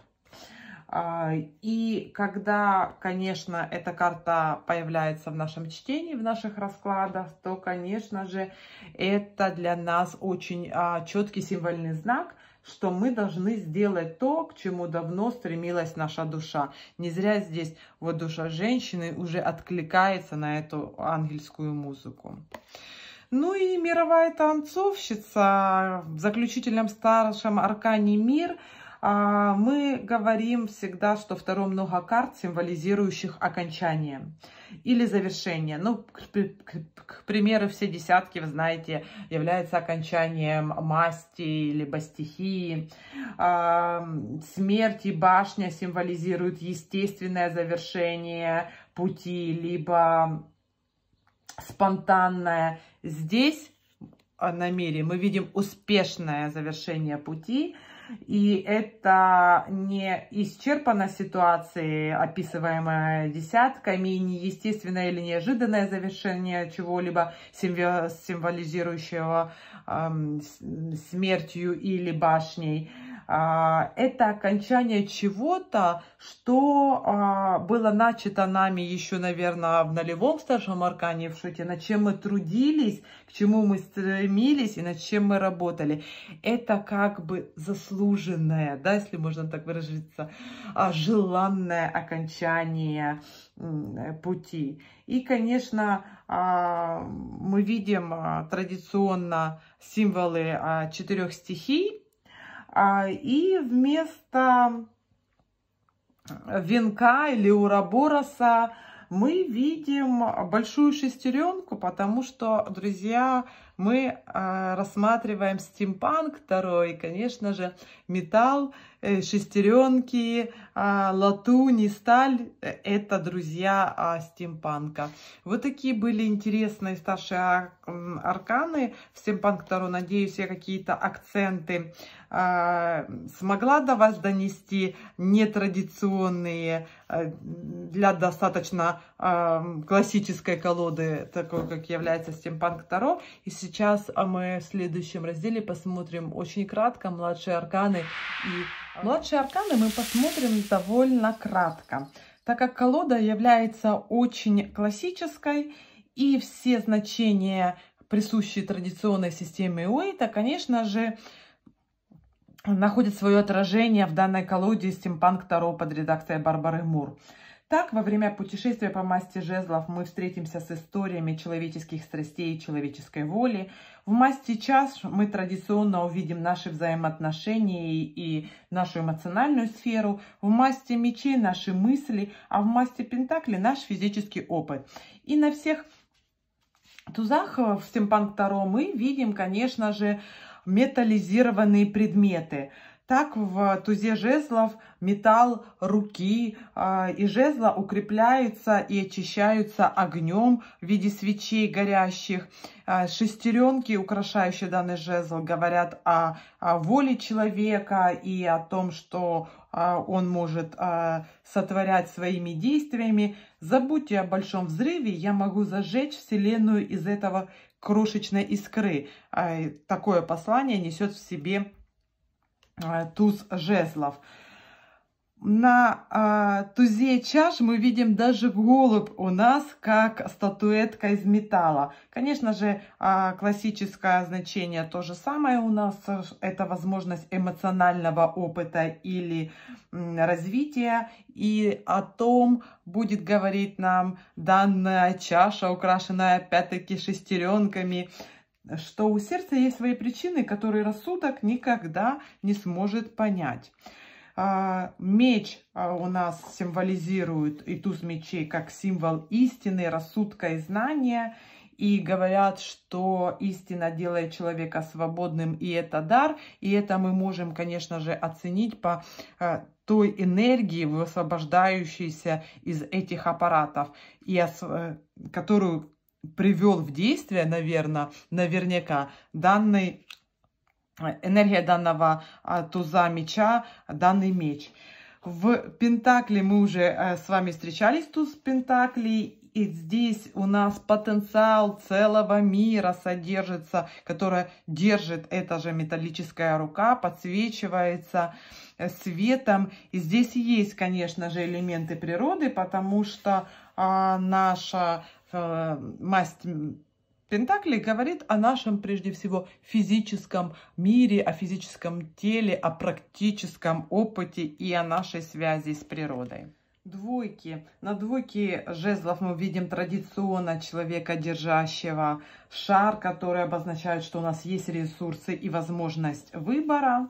И когда, конечно, эта карта появляется в нашем чтении, в наших раскладах, то, конечно же, это для нас очень четкий символьный знак – что мы должны сделать то, к чему давно стремилась наша душа. Не зря здесь вот душа женщины уже откликается на эту ангельскую музыку. Ну и мировая танцовщица в заключительном старшем аркане «Мир» А, мы говорим всегда, что второе много карт, символизирующих окончание или завершение. Ну, к, к, к примеру, все десятки, вы знаете, являются окончанием масти, либо стихии. А, смерть и башня символизируют естественное завершение пути, либо спонтанное. Здесь а, на мире мы видим успешное завершение пути – и это не исчерпана ситуация, описываемая десятками, и неестественное или неожиданное завершение чего-либо символизирующего э, смертью или башней. А, это окончание чего-то, что а, было начато нами еще, наверное, в нулевом старшем аркане в шоте. над чем мы трудились, к чему мы стремились и над чем мы работали. Это как бы заслуженное, да, если можно так выразиться, а, желанное окончание пути. И, конечно, мы видим традиционно символы четырех стихий, а, и вместо венка или урабороса мы видим большую шестеренку, потому что, друзья, мы а, рассматриваем стимпанк второй, конечно же, металл, э, шестеренки, а, латунь сталь. Э, это друзья а, стимпанка. Вот такие были интересные старшие арканы в стимпанк 2. Надеюсь, я какие-то акценты смогла до вас донести нетрадиционные э, для достаточно классической колоды, такой, как является стимпанк Таро. И Сейчас а мы в следующем разделе посмотрим очень кратко младшие арканы. И младшие арканы мы посмотрим довольно кратко, так как колода является очень классической и все значения, присущие традиционной системе Уэйта, конечно же, находят свое отражение в данной колоде «Стимпанк Таро» под редакцией Барбары Мур. Так, во время путешествия по масти жезлов мы встретимся с историями человеческих страстей и человеческой воли. В масти час мы традиционно увидим наши взаимоотношения и нашу эмоциональную сферу. В масти мечей наши мысли, а в масти пентакли наш физический опыт. И на всех тузах в стимпанк Таро мы видим, конечно же, металлизированные предметы – так в тузе жезлов металл руки э, и жезла укрепляются и очищаются огнем в виде свечей горящих. Э, шестеренки, украшающие данный жезл, говорят о, о воле человека и о том, что э, он может э, сотворять своими действиями. Забудьте о большом взрыве, я могу зажечь Вселенную из этого крошечной искры. Э, такое послание несет в себе Э, туз жезлов. На э, тузе чаш мы видим даже голубь у нас, как статуэтка из металла. Конечно же, э, классическое значение то же самое у нас. Это возможность эмоционального опыта или э, развития. И о том будет говорить нам данная чаша, украшенная опять-таки шестеренками, э, что у сердца есть свои причины, которые рассудок никогда не сможет понять. А, меч а, у нас символизирует и туз мечей как символ истины, рассудка и знания. И говорят, что истина делает человека свободным, и это дар. И это мы можем, конечно же, оценить по а, той энергии, высвобождающейся из этих аппаратов, и э, которую привел в действие, наверное, наверняка данный, э, энергия данного а, туза меча, данный меч. В Пентакли мы уже э, с вами встречались, туз Пентакли, и здесь у нас потенциал целого мира содержится, которая держит эта же металлическая рука, подсвечивается э, светом. И здесь есть, конечно же, элементы природы, потому что а, наша Э, масть Пентакли говорит о нашем, прежде всего, физическом мире, о физическом теле, о практическом опыте и о нашей связи с природой. Двойки. На двойке жезлов мы видим традиционно человека, держащего шар, который обозначает, что у нас есть ресурсы и возможность выбора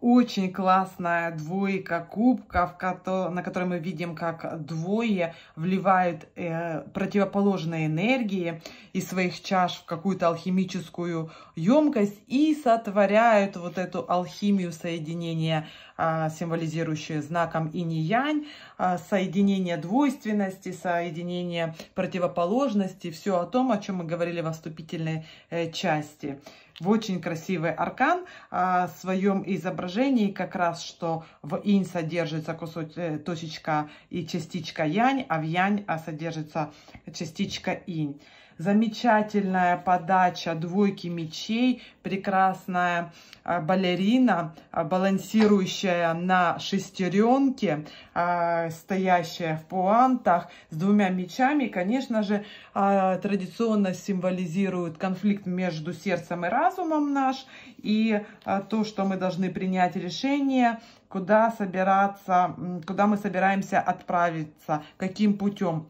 очень классная двойка кубков, на которой мы видим, как двое вливают э, противоположные энергии из своих чаш в какую-то алхимическую емкость и сотворяют вот эту алхимию соединения а, символизирующие знаком инь-янь, а, соединение двойственности, соединение противоположности, все о том, о чем мы говорили во вступительной э, части. В очень красивый аркан а, в своем изображении как раз, что в инь содержится кусочек, э, точечка и частичка янь, а в янь содержится частичка инь. Замечательная подача двойки мечей, прекрасная а, балерина, а, балансирующая на шестеренке, а, стоящая в пуантах с двумя мечами. Конечно же, традиционно символизирует конфликт между сердцем и разумом наш, и то, что мы должны принять решение, куда собираться, куда мы собираемся отправиться, каким путем.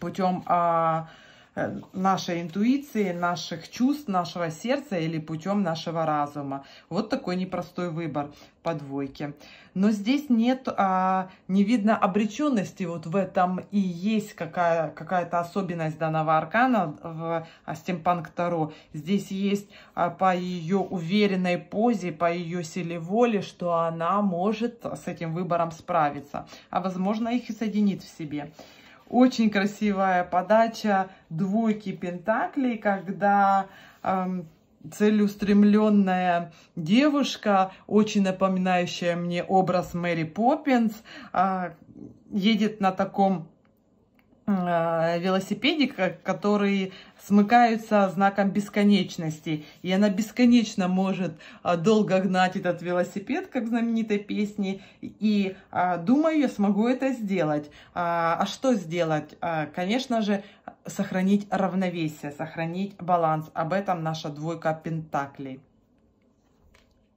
Путем а, Э, нашей интуиции, наших чувств, нашего сердца или путем нашего разума. Вот такой непростой выбор по двойке. Но здесь нет, а, не видно обреченности, вот в этом и есть какая, какая-то особенность данного аркана в а, стимпанк Таро. Здесь есть а, по ее уверенной позе, по ее силе воли, что она может с этим выбором справиться, а возможно их и соединит в себе. Очень красивая подача двойки пентаклей, когда эм, целеустремленная девушка, очень напоминающая мне образ Мэри Поппинс, э, едет на таком Э, велосипедик, который смыкается знаком бесконечности. И она бесконечно может э, долго гнать этот велосипед, как в знаменитой песне. И э, думаю, я смогу это сделать. А, а что сделать? А, конечно же, сохранить равновесие, сохранить баланс. Об этом наша двойка пентаклей.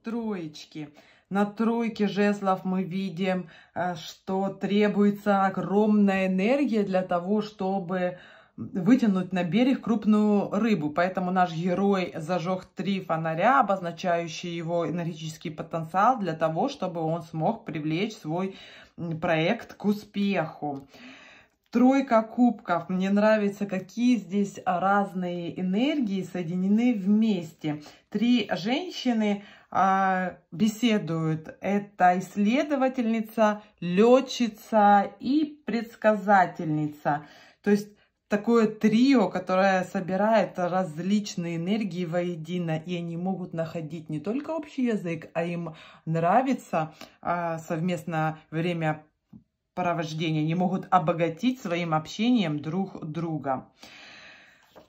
Троечки. На тройке жезлов мы видим, э, что требуется огромная энергия для того, чтобы вытянуть на берег крупную рыбу. Поэтому наш герой зажег три фонаря, обозначающие его энергетический потенциал, для того, чтобы он смог привлечь свой проект к успеху. Тройка кубков. Мне нравится, какие здесь разные энергии соединены вместе. Три женщины – а, беседуют. Это исследовательница, летчица и предсказательница. То есть такое трио, которое собирает различные энергии воедино, и они могут находить не только общий язык, а им нравится совместное а, совместно время провождения, они могут обогатить своим общением друг друга.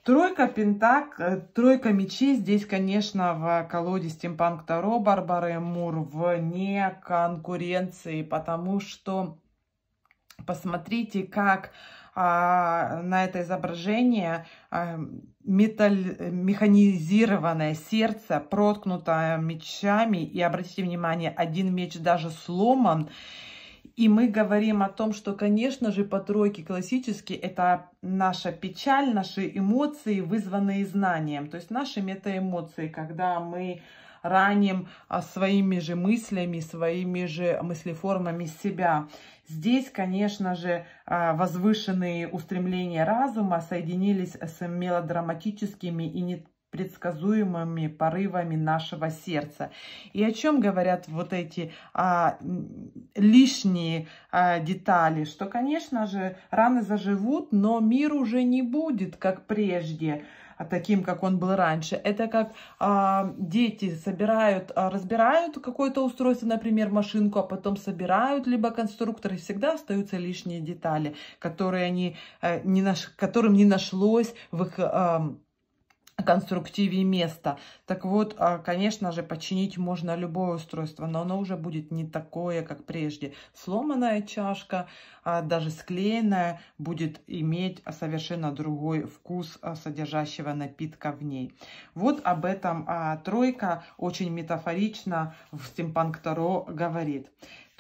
Тройка пентак, э, тройка мечей здесь, конечно, в колоде стимпанк Таро Барбары Мур вне конкуренции, потому что посмотрите, как а, на это изображение а, металл, механизированное сердце, проткнуто мечами. И обратите внимание, один меч даже сломан. И мы говорим о том, что, конечно же, по тройке классически это наша печаль, наши эмоции, вызванные знанием. То есть наши метаэмоции, когда мы раним а, своими же мыслями, своими же мыслеформами себя. Здесь, конечно же, а, возвышенные устремления разума соединились с мелодраматическими и не предсказуемыми порывами нашего сердца. И о чем говорят вот эти а, лишние а, детали, что, конечно же, раны заживут, но мир уже не будет, как прежде а, таким, как он был раньше. Это как а, дети собирают, а, разбирают какое-то устройство, например, машинку, а потом собирают, либо конструкторы. Всегда остаются лишние детали, которые они, а, не наш, которым не нашлось в их... А, конструктиве места. Так вот, а, конечно же, починить можно любое устройство, но оно уже будет не такое, как прежде. Сломанная чашка, а, даже склеенная, будет иметь совершенно другой вкус а, содержащего напитка в ней. Вот об этом тройка очень метафорично в стимпанк Таро говорит.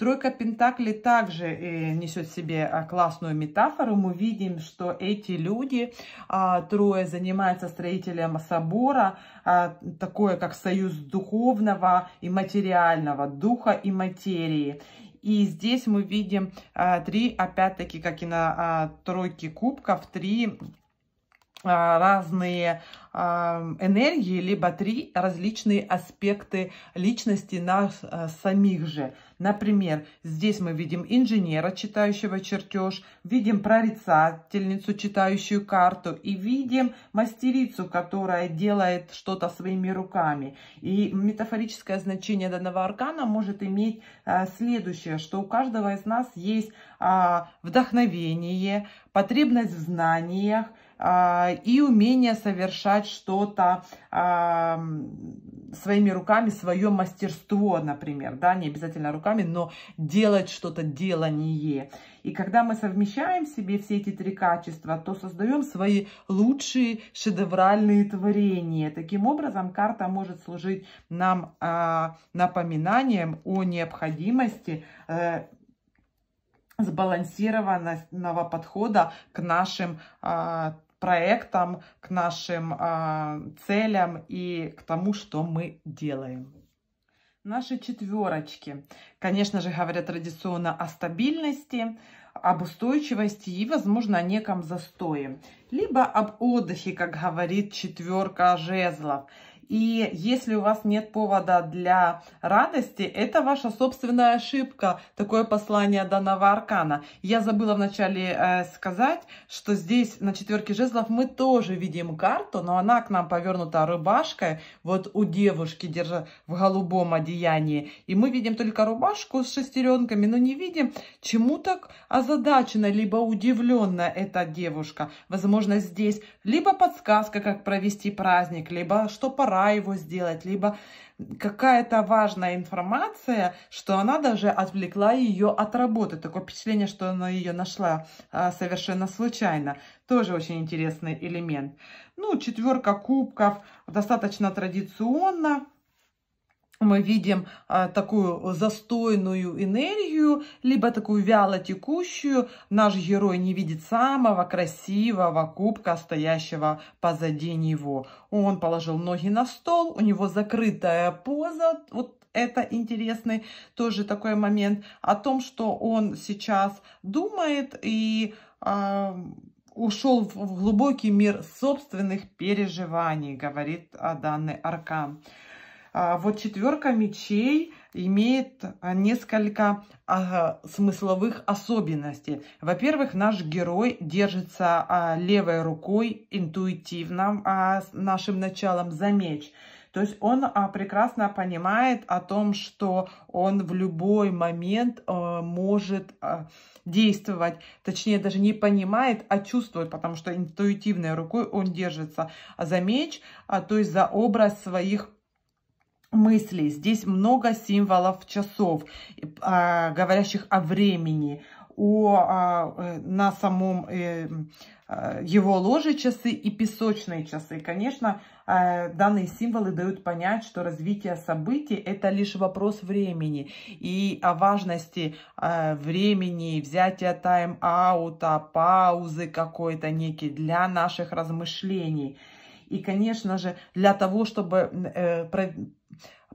Тройка Пентаклей также э, несет в себе а, классную метафору. Мы видим, что эти люди, а, трое, занимаются строителем собора, а, такое как союз духовного и материального, духа и материи. И здесь мы видим три, опять-таки, как и на тройке кубков, три а, разные а, энергии, либо три различные аспекты личности нас а, самих же. Например, здесь мы видим инженера, читающего чертеж, видим прорицательницу, читающую карту, и видим мастерицу, которая делает что-то своими руками. И метафорическое значение данного аркана может иметь следующее, что у каждого из нас есть вдохновение, потребность в знаниях, а, и умение совершать что-то а, своими руками, свое мастерство, например, да, не обязательно руками, но делать что-то, делание. И когда мы совмещаем в себе все эти три качества, то создаем свои лучшие шедевральные творения. Таким образом, карта может служить нам а, напоминанием о необходимости э, сбалансированного подхода к нашим проектам, к нашим э, целям и к тому, что мы делаем. Наши четверочки, конечно же, говорят традиционно о стабильности, об устойчивости и, возможно, о неком застое. Либо об отдыхе, как говорит четверка жезлов. И если у вас нет повода для радости, это ваша собственная ошибка. Такое послание данного аркана. Я забыла вначале э, сказать, что здесь на четверке жезлов мы тоже видим карту, но она к нам повернута рубашкой. Вот у девушки держа в голубом одеянии. И мы видим только рубашку с шестеренками, но не видим, чему так озадачена, либо удивлена эта девушка. Возможно, здесь либо подсказка, как провести праздник, либо что пора его сделать, либо какая-то важная информация, что она даже отвлекла ее от работы. Такое впечатление, что она ее нашла а, совершенно случайно. Тоже очень интересный элемент. Ну, четверка кубков достаточно традиционно мы видим а, такую застойную энергию, либо такую вяло текущую. Наш герой не видит самого красивого кубка, стоящего позади него. Он положил ноги на стол, у него закрытая поза, вот это интересный тоже такой момент о том, что он сейчас думает и э, ушел в глубокий мир собственных переживаний, говорит а, данный аркан. А, вот четверка мечей имеет а, несколько а, смысловых особенностей. Во-первых, наш герой держится левой рукой интуитивно, с нашим началом за меч. То есть он прекрасно понимает о том, что он в любой момент может действовать, точнее даже не понимает, а чувствует, потому что интуитивной рукой он держится за меч, а, то есть за образ своих мыслей. Здесь много символов часов, э, а, говорящих о времени, о, а, э, на самом э, а, его ложе часы и песочные часы. Конечно, данные символы дают понять, что развитие событий – это лишь вопрос времени. И о важности времени, взятия тайм-аута, паузы какой-то некий для наших размышлений. И, конечно же, для того, чтобы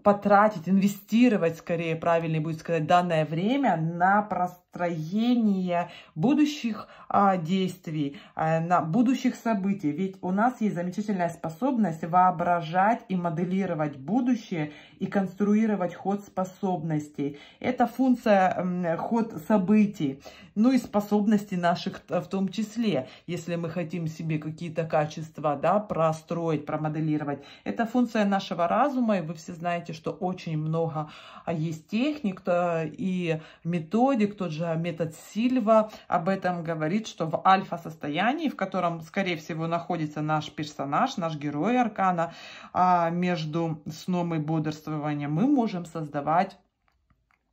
потратить, инвестировать, скорее правильнее будет сказать, данное время на простроение будущих а, действий, а, на будущих событий. Ведь у нас есть замечательная способность воображать и моделировать будущее и конструировать ход способностей. Это функция м, ход событий, ну и способностей наших в том числе. Если мы хотим себе какие-то качества да, простроить, промоделировать, это функция нашего разума, и вы все знаете, что очень много а, есть техник то и методик, тот же метод Сильва об этом говорит, что в альфа-состоянии, в котором, скорее всего, находится наш персонаж, наш герой аркана, а, между сном и бодрствованием мы можем создавать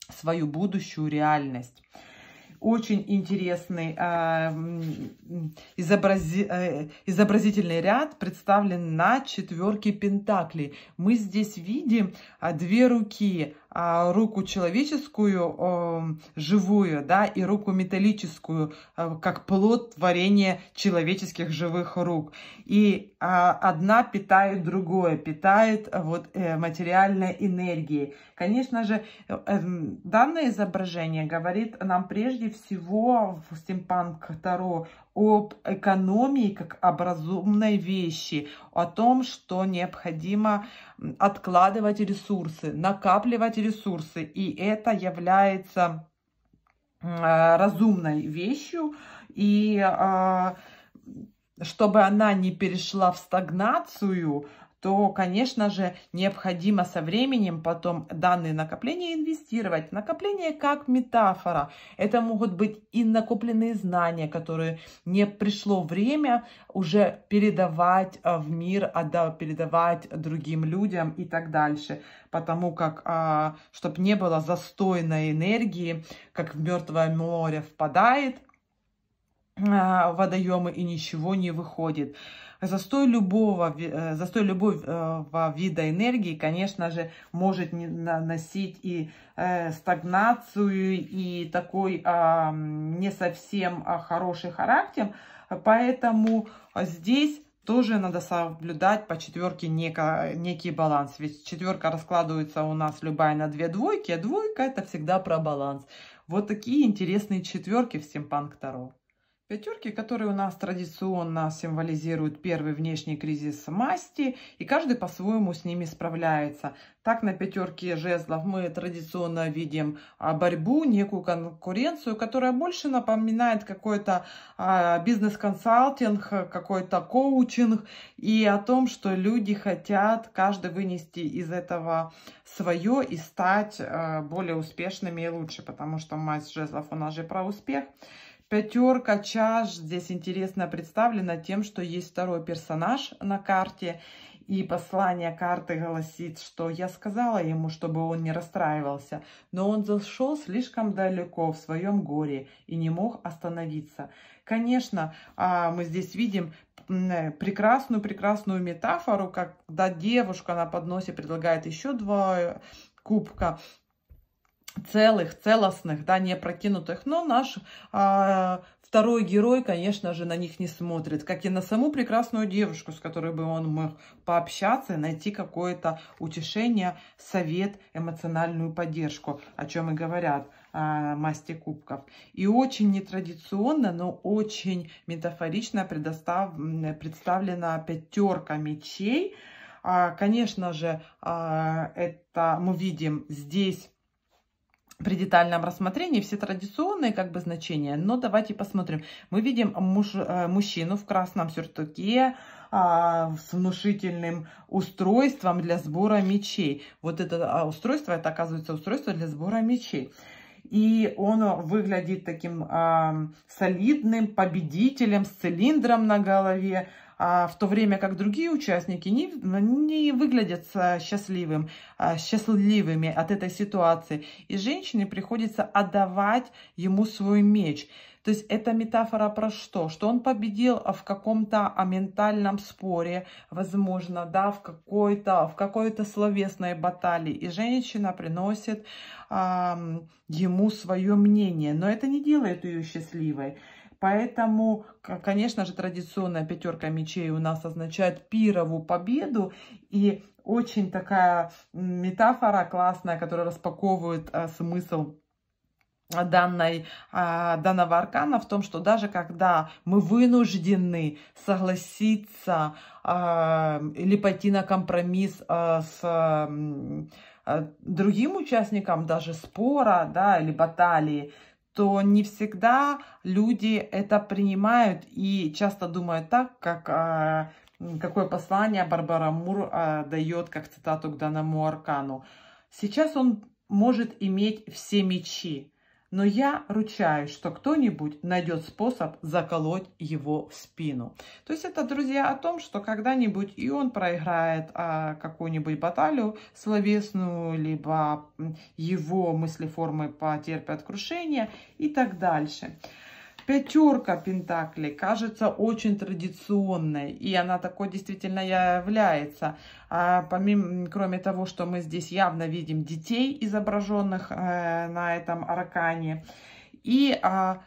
свою будущую реальность очень интересный а, изобрази, э, изобразительный ряд представлен на четверке пентаклей. Мы здесь видим а, две руки, а, руку человеческую, эм, живую, да, и руку металлическую, э, как плод творения человеческих живых рук. И а, одна питает другое, питает э, вот э, материальной энергией. Конечно же, эм, данное изображение говорит нам прежде всего в стимпанк Таро об экономии как об разумной вещи, о том, что необходимо откладывать ресурсы, накапливать ресурсы. И это является э, разумной вещью. И а, чтобы она не перешла в стагнацию, то, конечно же, необходимо со временем потом данные накопления инвестировать. Накопление как метафора. Это могут быть и накопленные знания, которые не пришло время уже передавать а, в мир, а, передавать другим людям и так дальше. Потому как, а, чтобы не было застойной энергии, как в мертвое море впадает водоемы и ничего не выходит. Застой любого, э, застой любого вида энергии, конечно же, может наносить и э, стагнацию, и такой а, не совсем а, хороший характер. Поэтому здесь тоже надо соблюдать по четверке неко, некий баланс. Ведь четверка раскладывается у нас любая на две двойки, а двойка это всегда про баланс. Вот такие интересные четверки всем панк Таро. Пятерки, которые у нас традиционно символизируют первый внешний кризис масти, и каждый по-своему с ними справляется. Так на пятерке жезлов мы традиционно видим а, борьбу, некую конкуренцию, которая больше напоминает какой-то а, бизнес-консалтинг, какой-то коучинг, и о том, что люди хотят каждый вынести из этого свое и стать а, более успешными и лучше, потому что масть жезлов у нас же про успех – Пятерка чаш здесь интересно представлена тем, что есть второй персонаж на карте. И послание карты гласит, что я сказала ему, чтобы он не расстраивался, но он зашел слишком далеко в своем горе и не мог остановиться. Конечно, а, мы здесь видим прекрасную-прекрасную э, метафору, когда девушка на подносе предлагает еще два э, кубка целых, целостных, да, не опрокинутых. Но наш а, второй герой, конечно же, на них не смотрит, как и на саму прекрасную девушку, с которой бы он мог пообщаться и найти какое-то утешение, совет, эмоциональную поддержку, о чем и говорят а, масти кубков. И очень нетрадиционно, но очень метафорично предостав... представлена пятерка мечей. А, конечно же, а, это мы видим здесь при детальном рассмотрении все традиционные как бы значения, но давайте посмотрим. Мы видим муж, э, мужчину в красном сюртуке а, с внушительным устройством для сбора мечей. Вот это а, устройство, это оказывается устройство для сбора мечей. И он выглядит таким э, солидным победителем с цилиндром на голове, а, в то время как другие участники не, ну, не выглядят счастливым, а, счастливыми от этой ситуации. И женщине приходится отдавать ему свой меч. То есть это метафора про что? Что он победил а, в каком-то ментальном споре, возможно, да, в какой-то в какой-то словесной баталии. И женщина приносит э, ему свое мнение, но это не делает ее счастливой. Поэтому, конечно же, традиционная пятерка мечей у нас означает пирову победу. И очень такая метафора классная, которая распаковывает э, смысл данной, а, данного аркана в том, что даже когда мы вынуждены согласиться а, или пойти на компромисс э, с э, другим участником даже спора да, или баталии, то не всегда люди это принимают и часто думают так, как а, какое послание Барбара Мур а, дает как цитату к данному аркану. Сейчас он может иметь все мечи, но я ручаюсь, что кто-нибудь найдет способ заколоть его в спину. То есть это, друзья, о том, что когда-нибудь и он проиграет а, какую-нибудь баталию словесную, либо его мыслеформы потерпят крушение и так дальше. Пятерка Пентаклей кажется очень традиционной, и она такой действительно является. А помимо, кроме того, что мы здесь явно видим детей, изображенных э, на этом аркане, и а,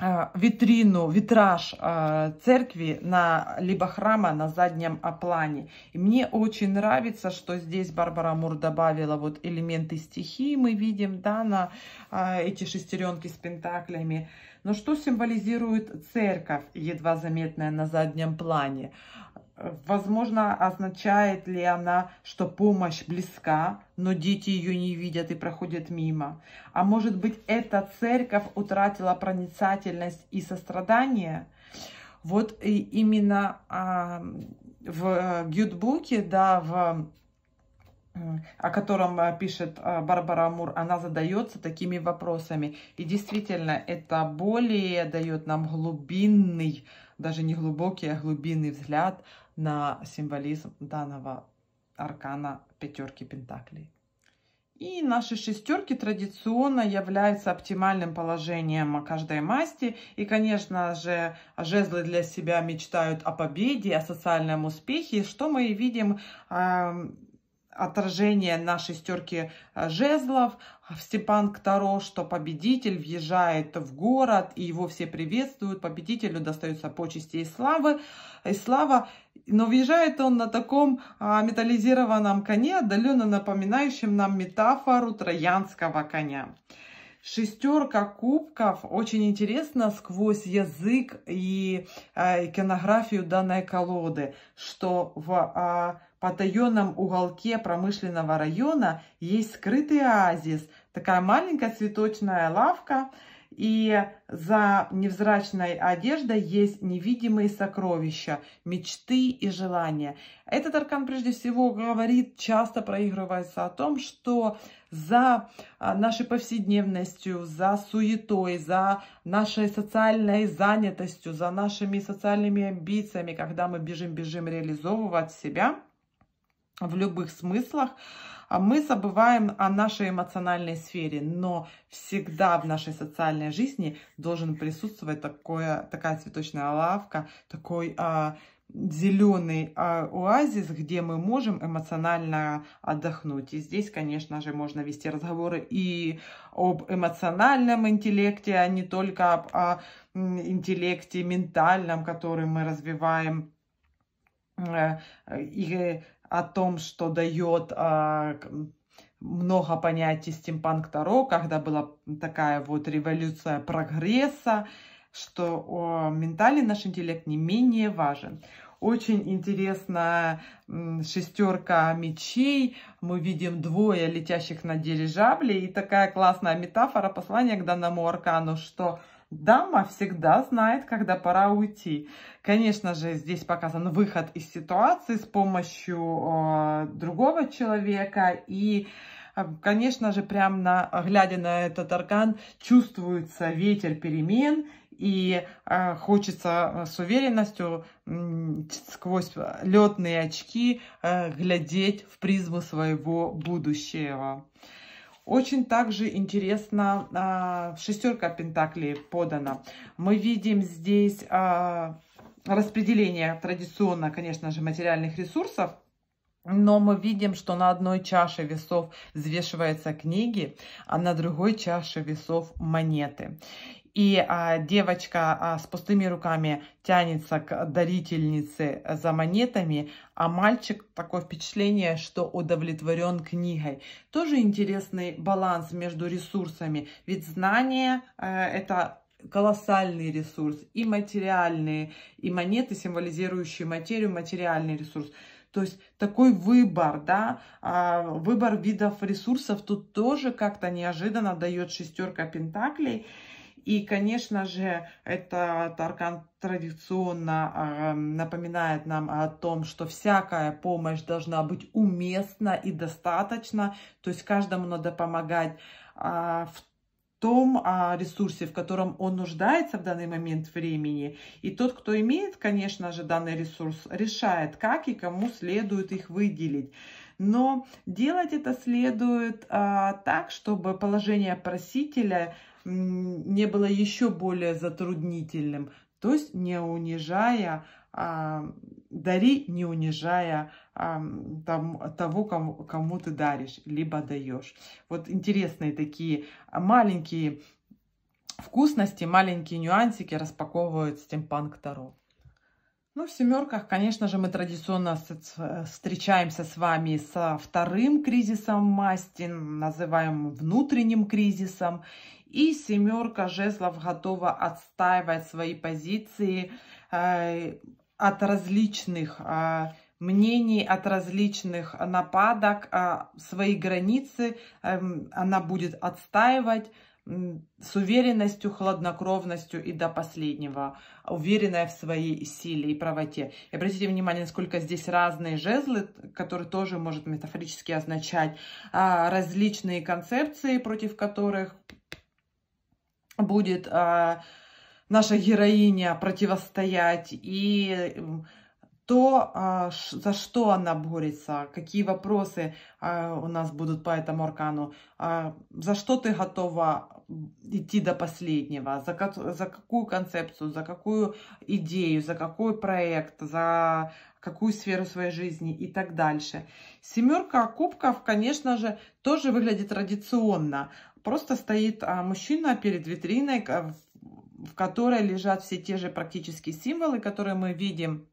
Э, витрину, витраж э, церкви на, либо храма на заднем плане. И мне очень нравится, что здесь Барбара Мур добавила вот элементы стихии, мы видим, да, на э, эти шестеренки с пентаклями. Но что символизирует церковь, едва заметная на заднем плане? Возможно, означает ли она, что помощь близка, но дети ее не видят и проходят мимо. А может быть, эта церковь утратила проницательность и сострадание? Вот и именно а, в э, гюдбуке, да, в э, о котором э, пишет Барбара Амур, она задается такими вопросами. И действительно, это более дает нам глубинный, даже не глубокий, а глубинный взгляд на символизм данного аркана пятерки пентаклей. И наши шестерки традиционно являются оптимальным положением каждой масти. И, конечно же, жезлы для себя мечтают о победе, о социальном успехе. Что мы видим э, отражение на шестерке э, жезлов в Степанк Таро, что победитель въезжает в город, и его все приветствуют. Победителю достаются почести и славы. И слава но въезжает он на таком а, металлизированном коне, отдаленно напоминающем нам метафору троянского коня. Шестерка кубков очень интересно сквозь язык и а, иконографию данной колоды, что в э, а, потаенном уголке промышленного района есть скрытый оазис, такая маленькая цветочная лавка, и за невзрачной одеждой есть невидимые сокровища, мечты и желания. Этот аркан прежде всего говорит, часто проигрывается о том, что за а, нашей повседневностью, за суетой, за нашей социальной занятостью, за нашими социальными амбициями, когда мы бежим-бежим реализовывать себя в любых смыслах, а мы забываем о нашей эмоциональной сфере, но всегда в нашей социальной жизни должен присутствовать такое, такая цветочная лавка, такой а, зеленый а, оазис, где мы можем эмоционально отдохнуть. И здесь, конечно же, можно вести разговоры и об эмоциональном интеллекте, а не только об о а, интеллекте ментальном, который мы развиваем э, и о том, что дает э, много понятий стимпанк Таро, когда была такая вот революция прогресса, что о, ментальный наш интеллект не менее важен. Очень интересная шестерка мечей. Мы видим двое летящих на дирижабле. И такая классная метафора послания к данному аркану, что Дама всегда знает, когда пора уйти. Конечно же, здесь показан выход из ситуации с помощью э, другого человека. И, э, конечно же, прямо на, глядя на этот орган, чувствуется ветер перемен и э, хочется э, с уверенностью сквозь летные очки э, глядеть в призму своего будущего. Очень также интересно а, шестерка пентаклей подана. Мы видим здесь а, распределение традиционно, конечно же, материальных ресурсов. Но мы видим, что на одной чаше весов взвешиваются книги, а на другой чаше весов монеты и а, девочка а, с пустыми руками тянется к дарительнице за монетами, а мальчик такое впечатление, что удовлетворен книгой. Тоже интересный баланс между ресурсами, ведь знание а, это колоссальный ресурс, и материальные, и монеты, символизирующие материю, материальный ресурс. То есть такой выбор, да, а, выбор видов ресурсов тут тоже как-то неожиданно дает шестерка пентаклей. И, конечно же, этот аркан традиционно э, напоминает нам о том, что всякая помощь должна быть уместна и достаточно. То есть каждому надо помогать э, в том а, ресурсе, в котором он нуждается в данный момент времени. И тот, кто имеет, конечно же, данный ресурс, решает, как и кому следует их выделить. Но делать это следует а, так, чтобы положение просителя не было еще более затруднительным. То есть не унижая, а, дари, не унижая а, там, того, кому, кому ты даришь, либо даешь. Вот интересные такие маленькие вкусности, маленькие нюансики распаковывают стимпанк Таро. Ну, в семерках, конечно же, мы традиционно встречаемся с вами со вторым кризисом масти, называем внутренним кризисом. И семерка жезлов готова отстаивать свои позиции э, от различных э, мнений, от различных нападок, э, свои границы эм, она будет отстаивать с уверенностью, хладнокровностью и до последнего, уверенная в своей силе и правоте. И обратите внимание, насколько здесь разные жезлы, которые тоже может метафорически означать а, различные концепции, против которых будет а, наша героиня противостоять и то, а, за что она борется, какие вопросы у нас будут по этому аркану, за что ты готова идти до последнего, за, за какую концепцию, за какую идею, за какой проект, за какую сферу своей жизни и так дальше. Семерка кубков, конечно же, тоже выглядит традиционно. Просто стоит а, мужчина перед витриной, в которой лежат все те же практические символы, которые мы видим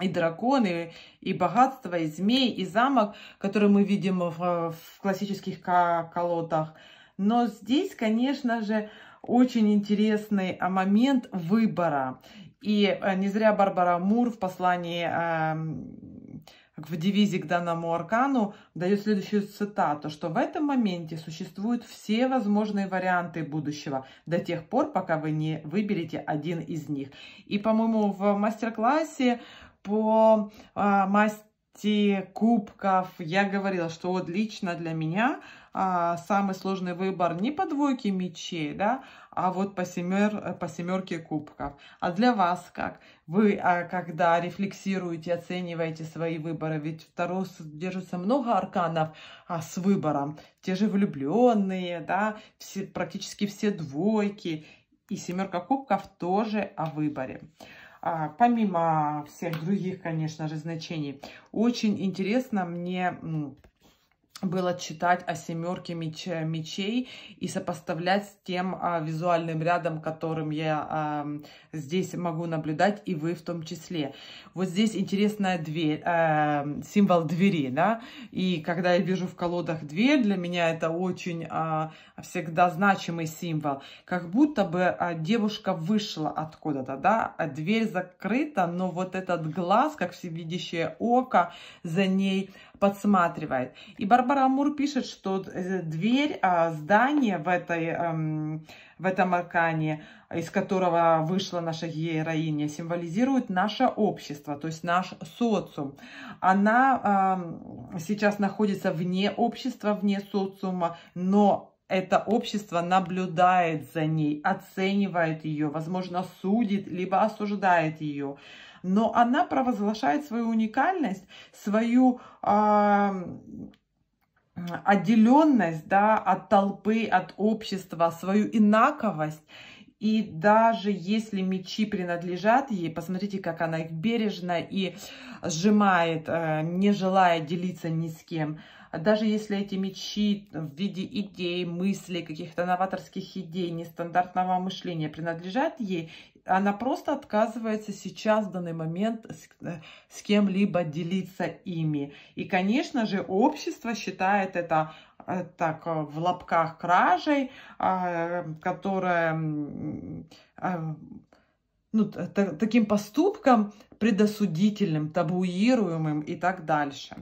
и драконы, и богатство, и змей, и замок, которые мы видим в, в классических колодах. Но здесь, конечно же, очень интересный а, момент выбора. И а, не зря Барбара Мур в послании эм, в девизе к данному аркану дает следующую цитату, что в этом моменте существуют все возможные варианты будущего до тех пор, пока вы не выберете один из них. И, по-моему, в мастер-классе по э, кубков я говорила, что вот лично для меня а, самый сложный выбор не по двойке мечей, да, а вот по, семер, по семерке кубков. А для вас как? Вы, а, когда рефлексируете, оцениваете свои выборы, ведь в Таро держится много арканов а, с выбором. Те же влюбленные, да, все, практически все двойки. И семерка кубков тоже о выборе а, помимо всех других, конечно же, значений, очень интересно мне ну, было читать о семерке меч, мечей и сопоставлять с тем а, визуальным рядом, которым я а, здесь могу наблюдать, и вы в том числе. Вот здесь интересная дверь, а, символ двери, да, и когда я вижу в колодах дверь, для меня это очень а, всегда значимый символ. Как будто бы а, девушка вышла откуда-то, да, а дверь закрыта, но вот этот глаз, как всевидящее око, за ней подсматривает. И Барбара Амур пишет, что э, дверь а, здание в, этой, эм, в этом аркане, из которого вышла наша героиня, символизирует наше общество, то есть наш социум. Она эм, сейчас находится вне общества, вне социума, но это общество наблюдает за ней, оценивает ее, возможно, судит, либо осуждает ее но она провозглашает свою уникальность, свою а, отделенность да, от толпы, от общества, свою инаковость. И даже если мечи принадлежат ей, посмотрите, как она их бережно и сжимает, э, не желая делиться ни с кем. Даже если эти мечи в виде идей, мыслей, каких-то новаторских идей, нестандартного мышления принадлежат ей, она просто отказывается сейчас, в данный момент, с, э, с кем-либо делиться ими. И, конечно же, общество считает это э, так э, в лапках кражей, а, которая а, ну, таким поступком предосудительным, табуируемым и так дальше.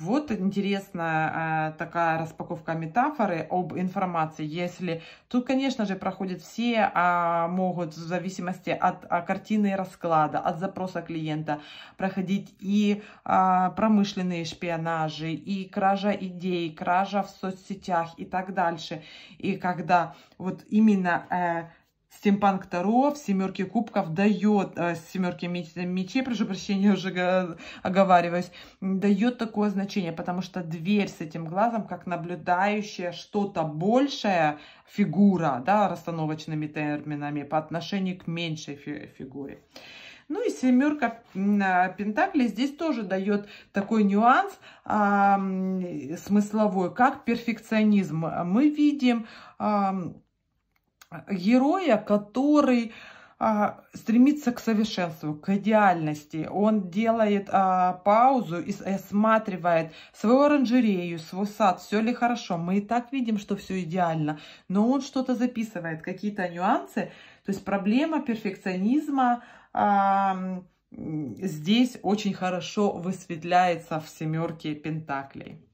Вот интересная э, такая распаковка метафоры об информации. Если тут, конечно же, проходят все, а могут в зависимости от а, картины расклада, от запроса клиента проходить и а, промышленные шпионажи, и кража идей, кража в соцсетях и так дальше. И когда вот именно э, Стимпанк Таро в семерке кубков дает, э, семерке меч, мечей, прошу прощения, уже оговариваюсь, дает такое значение, потому что дверь с этим глазом, как наблюдающая что-то большая фигура, да, расстановочными терминами, по отношению к меньшей фигуре. Ну и семерка а, пентаклей здесь тоже дает такой нюанс а, смысловой, как перфекционизм. Мы видим... А, героя, который а, стремится к совершенству, к идеальности. Он делает а, паузу и осматривает свою оранжерею, свой сад, все ли хорошо. Мы и так видим, что все идеально, но он что-то записывает, какие-то нюансы. То есть проблема перфекционизма а, здесь очень хорошо высветляется в семерке пентаклей.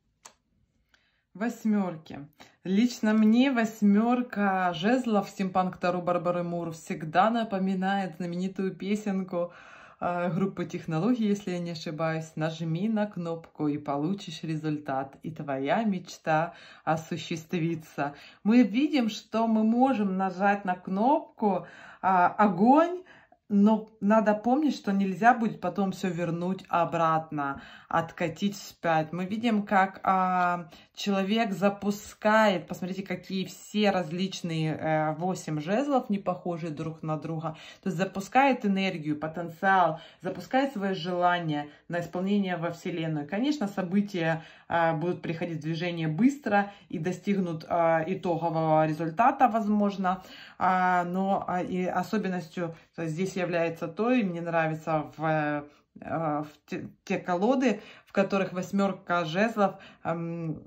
Восьмерки. Лично мне восьмерка жезлов симпанктору Барбары Мур всегда напоминает знаменитую песенку э, группы технологий, если я не ошибаюсь, нажми на кнопку и получишь результат, и твоя мечта осуществится. Мы видим, что мы можем нажать на кнопку а, огонь, но надо помнить, что нельзя будет потом все вернуть обратно, откатить вспять. Мы видим, как а, человек запускает, посмотрите, какие все различные э, восемь э, жезлов, не похожие друг на друга. То есть запускает энергию, потенциал, запускает свое желание на исполнение во Вселенную. Конечно, события а, будут приходить в движение быстро и достигнут а, итогового результата, возможно. А, но а, и особенностью здесь является то, и мне нравится в, э, а, в те, те колоды, в которых восьмерка жезлов эм,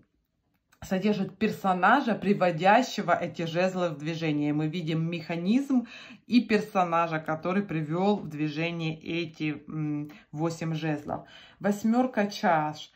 содержит персонажа, приводящего эти жезлы в движение. Мы видим механизм и персонажа, который привел в движение эти восемь жезлов. Восьмерка чаш.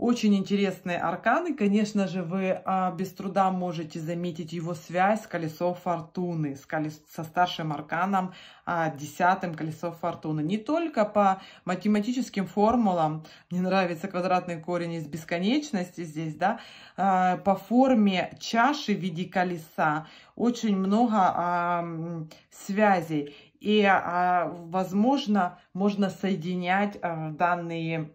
Очень интересные арканы. Конечно же, вы а, без труда можете заметить его связь с колесо фортуны, с колес... со старшим арканом, а, десятым колесо фортуны. Не только по математическим формулам, мне нравится квадратный корень из бесконечности здесь, да, а, по форме чаши в виде колеса очень много а, связей. И, а, возможно, можно соединять а, данные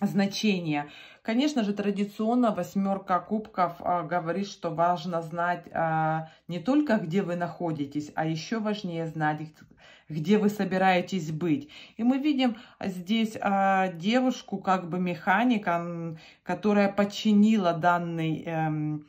значение. Конечно же, традиционно восьмерка кубков а, говорит, что важно знать а, не только, где вы находитесь, а еще важнее знать, где вы собираетесь быть. И мы видим здесь а, девушку, как бы механика, которая подчинила данный эм,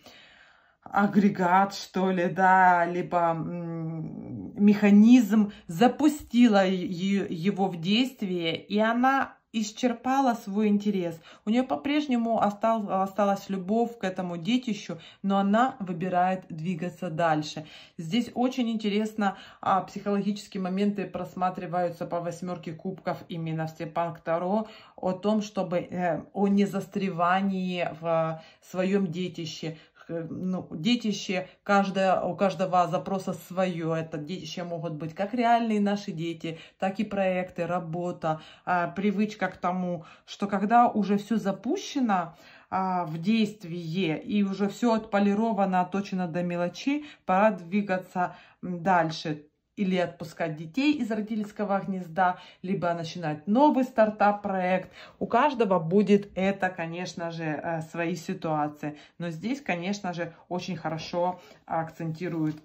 агрегат, что ли, да, либо механизм, запустила его в действие, и она исчерпала свой интерес. У нее по-прежнему остал, осталась любовь к этому детищу, но она выбирает двигаться дальше. Здесь очень интересно а, психологические моменты просматриваются по восьмерке кубков именно в Степан Таро о том, чтобы э, о незастревании в, в своем детище, Э, ну, детище, каждое, у каждого запроса свое. Это детище могут быть как реальные наши дети, так и проекты, работа, а, привычка к тому, что когда уже все запущено, а, в действии и уже все отполировано, оточено до мелочи, пора двигаться дальше или отпускать детей из родительского гнезда, либо начинать новый стартап-проект. У каждого будет это, конечно же, э, свои ситуации. Но здесь, конечно же, очень хорошо акцентируют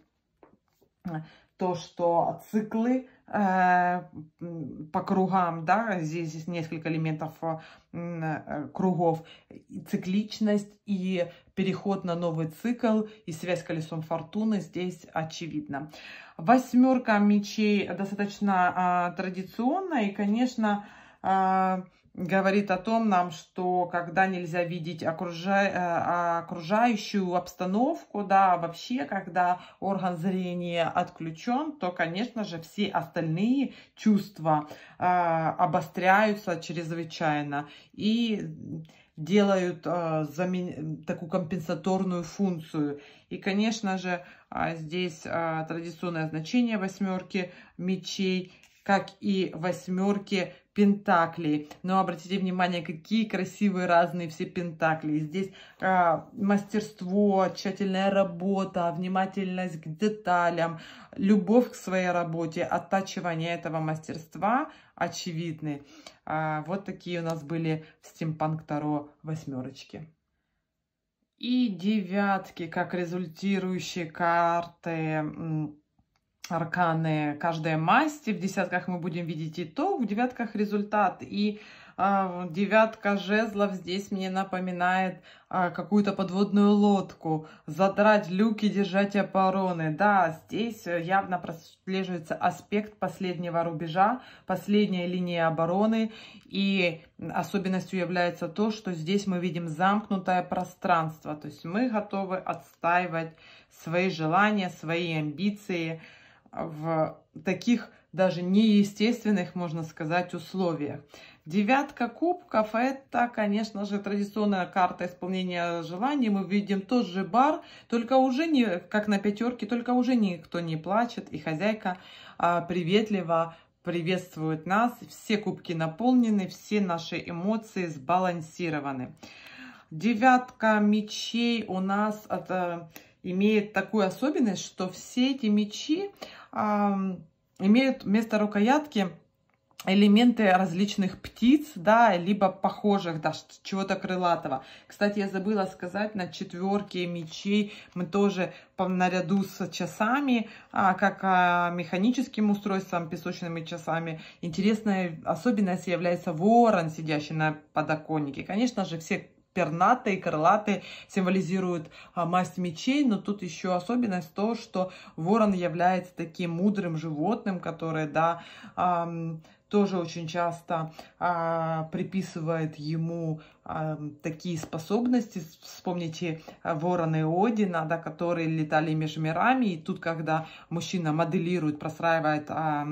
э, то, что циклы Э, по кругам, да, здесь несколько элементов э, э, кругов, цикличность и переход на новый цикл и связь с колесом фортуны здесь очевидна. Восьмерка мечей достаточно а, традиционная и, конечно, а, говорит о том нам, что когда нельзя видеть окружа... Э, окружающую обстановку, да, а вообще, когда орган зрения отключен, то, конечно же, все остальные чувства э, обостряются чрезвычайно и делают э, замен... такую компенсаторную функцию. И, конечно же, а, здесь э, традиционное значение восьмерки мечей – как и восьмерки пентаклей. Но обратите внимание, какие красивые разные все пентакли. Здесь а, мастерство, тщательная работа, внимательность к деталям, любовь к своей работе, оттачивание этого мастерства очевидны. А, вот такие у нас были в стимпанк Таро восьмерочки. И девятки, как результирующие карты арканы каждой масти. В десятках мы будем видеть итог, в девятках результат. И э, девятка жезлов здесь мне напоминает э, какую-то подводную лодку. Задрать люки, держать опороны. Да, здесь э, явно прослеживается аспект последнего рубежа, последней линии обороны. И особенностью является то, что здесь мы видим замкнутое пространство. То есть мы готовы отстаивать свои желания, свои амбиции, в таких даже неестественных, можно сказать, условиях. Девятка кубков – это, конечно же, традиционная карта исполнения желаний. Мы видим тот же бар, только уже не, как на пятерке, только уже никто не плачет. И хозяйка а, приветливо приветствует нас. Все кубки наполнены, все наши эмоции сбалансированы. Девятка мечей у нас… Это, имеет такую особенность, что все эти мечи, имеют вместо рукоятки элементы различных птиц, да, либо похожих, да, чего-то крылатого. Кстати, я забыла сказать, на четверке мечей мы тоже по наряду с часами, а, как а, механическим устройством, песочными часами, интересная особенность является ворон, сидящий на подоконнике. Конечно же, все пернатые, крылатые символизируют а, масть мечей, но тут еще особенность то, что ворон является таким мудрым животным, которое, да, а, тоже очень часто а, приписывает ему а, такие способности. Вспомните а, ворона и Одина, да, которые летали между мирами. И тут, когда мужчина моделирует, простраивает а,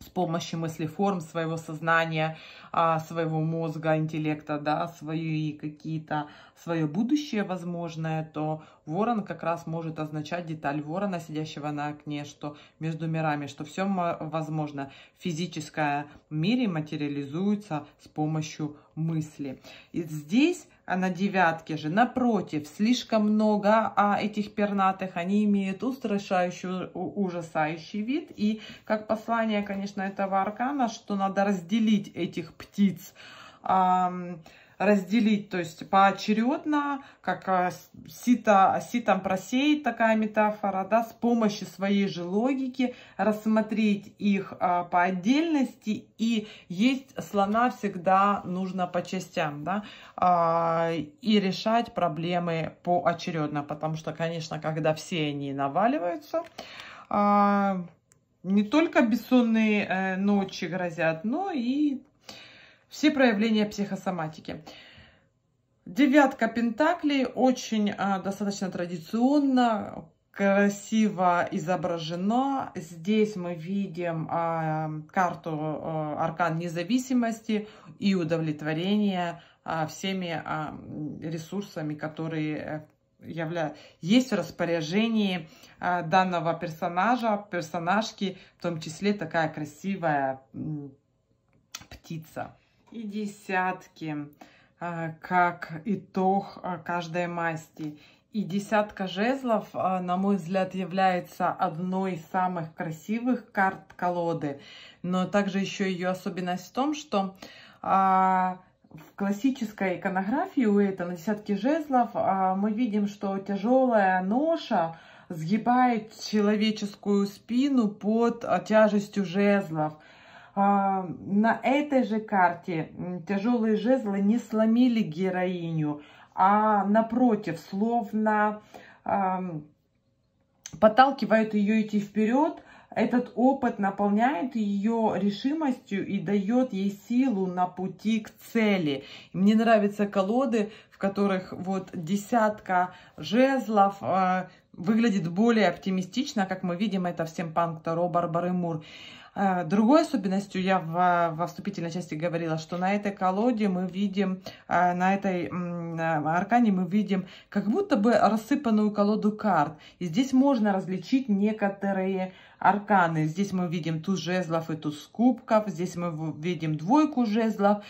с помощью мыслеформ своего сознания, а, своего мозга, интеллекта, да, свои какие-то свое будущее возможное, то ворон как раз может означать деталь ворона, сидящего на окне, что между мирами, что все возможно в физическом мире материализуется с помощью мысли. И здесь а на девятке же, напротив, слишком много а, этих пернатых, они имеют устрашающий, ужасающий вид. И как послание, конечно, этого аркана, что надо разделить этих птиц. А, разделить, то есть поочередно, как а, сито, ситом просеять, такая метафора, да, с помощью своей же логики рассмотреть их а, по отдельности. И есть слона всегда нужно по частям, да, а, и решать проблемы поочередно, потому что, конечно, когда все они наваливаются, не только бессонные э, ночи грозят, но и все проявления психосоматики. Девятка пентаклей очень а, достаточно традиционно, красиво изображена. Здесь мы видим а, карту а, аркан независимости и удовлетворения а, всеми а, ресурсами, которые э, явля... есть в распоряжении а, данного персонажа, персонажки, в том числе такая красивая птица и десятки, а, как итог а, каждой масти. И десятка жезлов, а, на мой взгляд, является одной из самых красивых карт колоды. Но также еще ее особенность в том, что в классической иконографии у этой на десятке жезлов мы видим, что тяжелая ноша сгибает человеческую спину под тяжестью жезлов – а, на этой же карте тяжелые жезлы не сломили героиню, а напротив, словно подталкивают ее идти вперед. Этот опыт наполняет ее решимостью и дает ей силу на пути к цели. Мне нравятся колоды, в которых вот десятка жезлов э, выглядит более оптимистично, как мы видим, это всем Семпанк Таро Барбары Мур. Э, другой особенностью, я в, во вступительной части говорила, что на этой колоде мы видим, э, на этой на аркане мы видим как будто бы рассыпанную колоду карт. И здесь можно различить некоторые арканы. Здесь мы видим туз жезлов и туз кубков, здесь мы видим двойку жезлов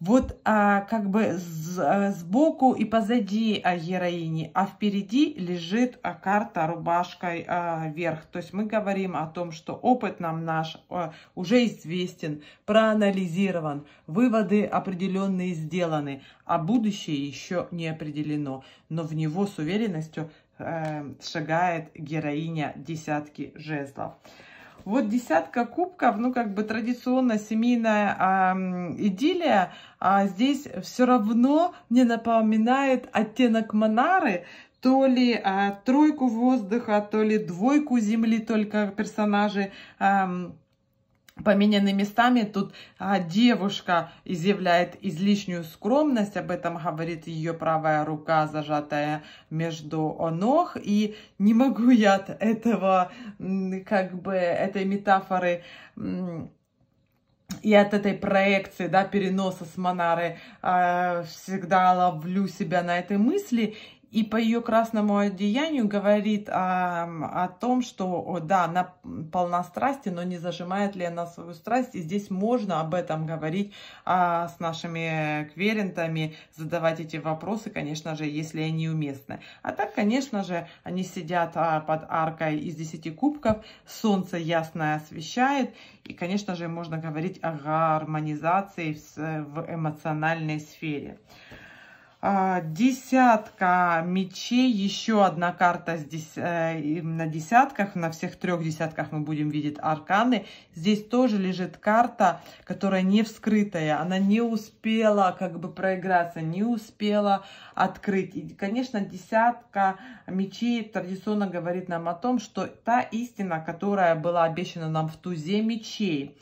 вот а, как бы а, сбоку и позади а, героини, а впереди лежит а, карта рубашкой а, вверх. То есть мы говорим о том, что опыт нам наш а, уже известен, проанализирован, выводы определенные сделаны, а будущее еще не определено. Но в него с уверенностью э, шагает героиня десятки жезлов. Вот десятка кубков, ну как бы традиционно семейная а, идиллия, а здесь все равно не напоминает оттенок Монары, то ли а, тройку воздуха, то ли двойку земли, только персонажи а, поменены местами. Тут а, девушка изъявляет излишнюю скромность, об этом говорит ее правая рука, зажатая между ног. И не могу я от этого, как бы, этой метафоры и от этой проекции, да, переноса с Монары э, а, всегда ловлю себя на этой мысли и по ее красному одеянию говорит о, о том, что да, она полна страсти, но не зажимает ли она свою страсть. И здесь можно об этом говорить а, с нашими кверентами, задавать эти вопросы, конечно же, если они уместны. А так, конечно же, они сидят а, под аркой из десяти кубков, солнце ясно освещает, и, конечно же, можно говорить о гармонизации в, в эмоциональной сфере. А, десятка мечей, еще одна карта здесь э, на десятках, на всех трех десятках мы будем видеть арканы. Здесь тоже лежит карта, которая не вскрытая, она не успела как бы проиграться, не успела открыть. И, конечно, десятка мечей традиционно говорит нам о том, что та истина, которая была обещана нам в тузе мечей,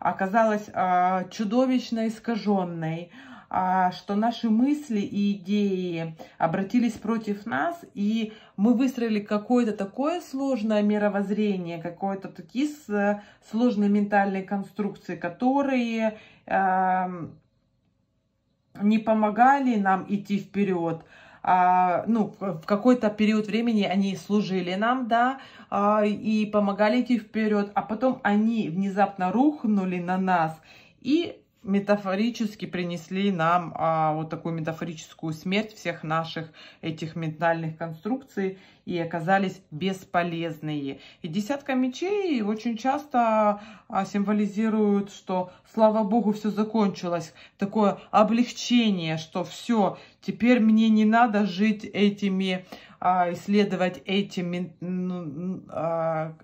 оказалась а, чудовищно искаженной, а, что наши мысли и идеи обратились против нас, и мы выстроили какое-то такое сложное мировоззрение, какое-то такие сложные ментальные конструкции, которые эм, не помогали нам идти вперед. А, ну, в какой-то период времени они служили нам, да, а, и помогали идти вперед, а потом они внезапно рухнули на нас и метафорически принесли нам а, вот такую метафорическую смерть всех наших этих ментальных конструкций и оказались бесполезные. И десятка мечей очень часто а, символизируют, что слава богу все закончилось, такое облегчение, что все, теперь мне не надо жить этими, а, исследовать этими А,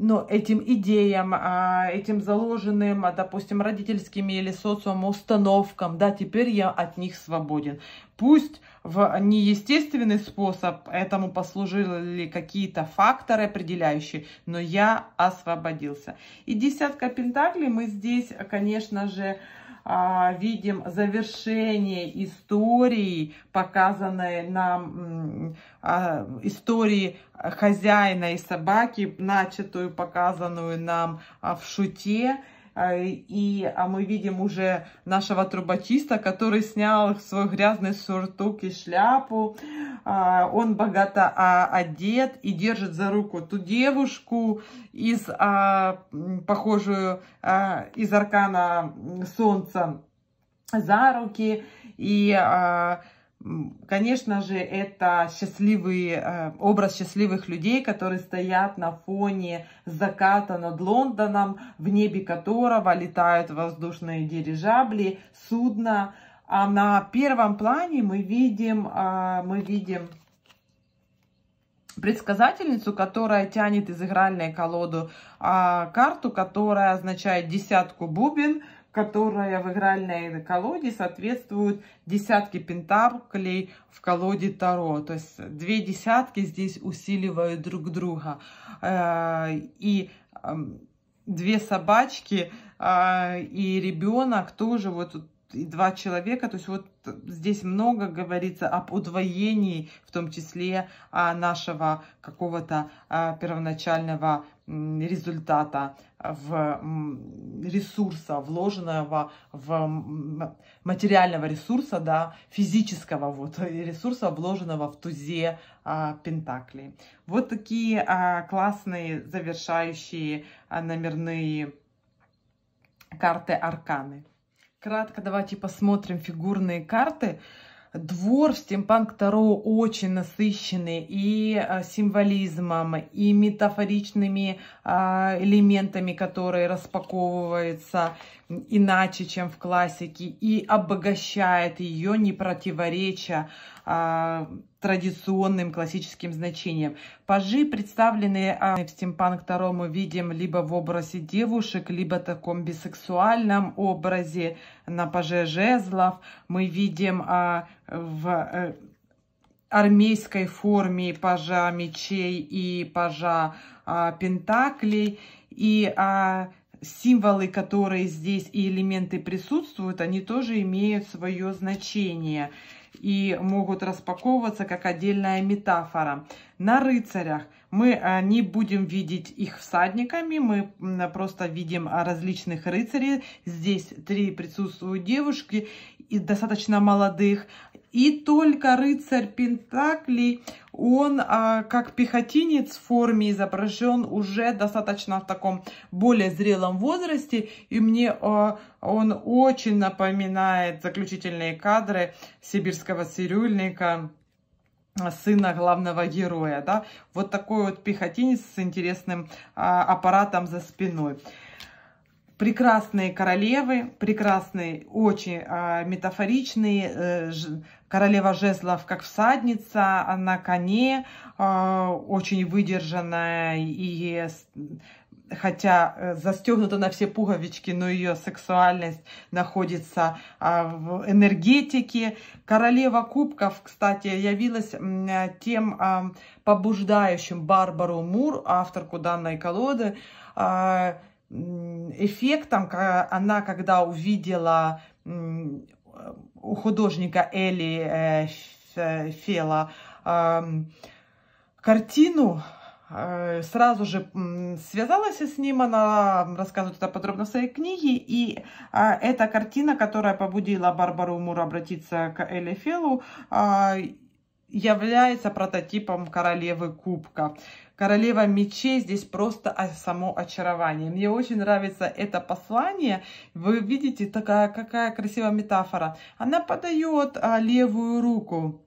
но этим идеям, а, этим заложенным, а, допустим, родительскими или социум установкам, да, теперь я от них свободен. Пусть в неестественный способ этому послужили какие-то факторы определяющие, но я освободился. И десятка пентаклей мы здесь, конечно же, а, видим завершение истории, показанной нам а, истории хозяина и собаки, начатую, показанную нам а, в шуте. Э, и а мы видим уже нашего трубочиста, который снял свой грязный сюртук и шляпу. Э, он богато а, одет и держит за руку ту девушку из а, похожую а, из аркана солнца за руки и Конечно же, это счастливый, э, образ счастливых людей, которые стоят на фоне заката над Лондоном, в небе которого летают воздушные дирижабли, судно. А на первом плане мы видим, э, мы видим предсказательницу, которая тянет из игральной колоды э, карту, которая означает десятку бубен – которая в игральной колоде соответствует десятке пентаклей в колоде Таро. То есть две десятки здесь усиливают друг друга. Э, и эм, две собачки э, и ребенок тоже вот и два человека, то есть вот здесь много говорится об удвоении, в том числе а, нашего какого-то а, первоначального результата, э, в ресурса, вложенного в материального ресурса, да, физического вот э, ресурса, вложенного в тузе а, Пентакли. Вот такие а, классные завершающие а, номерные карты Арканы. Кратко давайте посмотрим фигурные карты. Двор в стимпанк Таро очень насыщенный и а, символизмом, и метафоричными а, элементами, которые распаковываются иначе, чем в классике, и обогащает ее, не противореча а, традиционным классическим значением. Пажи, представленные а, в стимпанк второму, видим либо в образе девушек, либо в таком бисексуальном образе на паже жезлов. Мы видим а, в а, армейской форме пажа мечей и пажа а, пентаклей. И а, символы, которые здесь и элементы присутствуют, они тоже имеют свое значение и могут распаковываться как отдельная метафора. На рыцарях мы а, не будем видеть их всадниками, мы просто видим а, различных рыцарей. Здесь три присутствуют девушки, и достаточно молодых. И только рыцарь Пентаклей, он а, как пехотинец в форме изображен уже достаточно в таком более зрелом возрасте. И мне а, он очень напоминает заключительные кадры сибирского цирюльника а, сына главного героя, да, вот такой вот пехотинец с интересным а, аппаратом за спиной прекрасные королевы, прекрасные, очень э, метафоричные, э, ж, королева жезлов как всадница а на коне, э, очень выдержанная и хотя э, застегнута на все пуговички, но ее сексуальность находится в энергетике. Королева кубков, кстати, явилась тем побуждающим Барбару Мур, авторку данной колоды, эффектом, она когда увидела у художника Эли э, Фела эм, картину, э, сразу же связалась с ним, она рассказывает это подробно в своей книге, и а, эта картина, которая побудила Барбару Мур обратиться к Эли Феллу, а, является прототипом королевы кубка. Королева мечей здесь просто само очарование. Мне очень нравится это послание. Вы видите, такая какая красивая метафора. Она подает а, левую руку,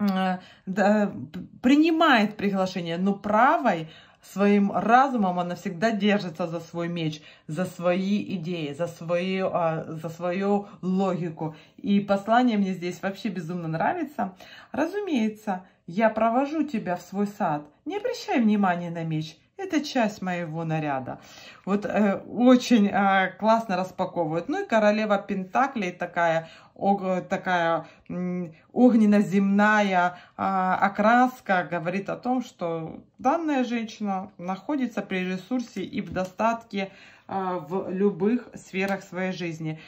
э, принимает приглашение, но правой своим разумом она всегда держится за свой меч, за свои идеи, за свою, а, за свою логику. И послание мне здесь вообще безумно нравится. Разумеется, я провожу тебя в свой сад. Не обращай внимания на меч. Это часть моего наряда. Вот э, очень э, классно распаковывают. Ну и королева Пентаклей такая, ог, такая огненно-земная э, окраска говорит о том, что данная женщина находится при ресурсе и в достатке э, в любых сферах своей жизни.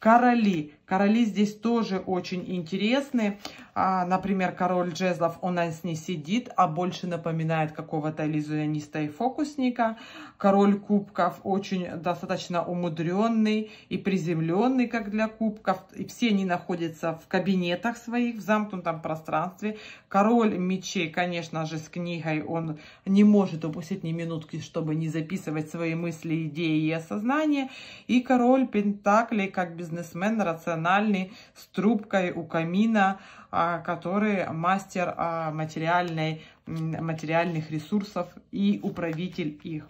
Короли. Короли здесь тоже очень интересны. А, например, король джезлов у нас не сидит, а больше напоминает какого-то иллюзиониста и фокусника. Король кубков очень достаточно умудренный и приземленный, как для кубков. И все они находятся в кабинетах своих, в замкнутом пространстве. Король мечей, конечно же, с книгой, он не может упустить ни минутки, чтобы не записывать свои мысли, идеи и осознание. И король Пентаклей, как бизнесмен, рацион профессиональный с трубкой у камина, а, который мастер а, материальной, материальных ресурсов и управитель их.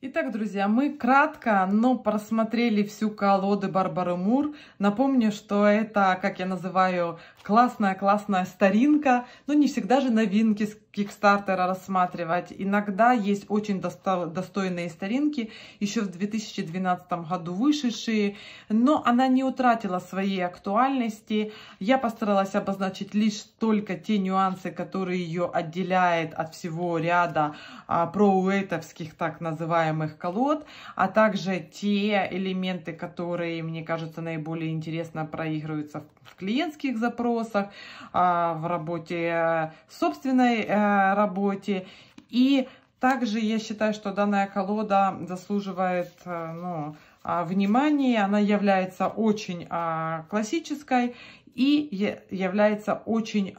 Итак, друзья, мы кратко, но просмотрели всю колоду Барбары Мур. Напомню, что это, как я называю, классная-классная старинка. Но не всегда же новинки Кикстартера рассматривать. Иногда есть очень досто достойные старинки, еще в 2012 году вышедшие, но она не утратила своей актуальности. Я постаралась обозначить лишь только те нюансы, которые ее отделяют от всего ряда а, проуэтовских так называемых колод, а также те элементы, которые, мне кажется, наиболее интересно проигрываются в клиентских запросах, а, в работе э, собственной э, работе. И также я считаю, что данная колода заслуживает э, ну, а, внимания. Она является очень а, классической и является очень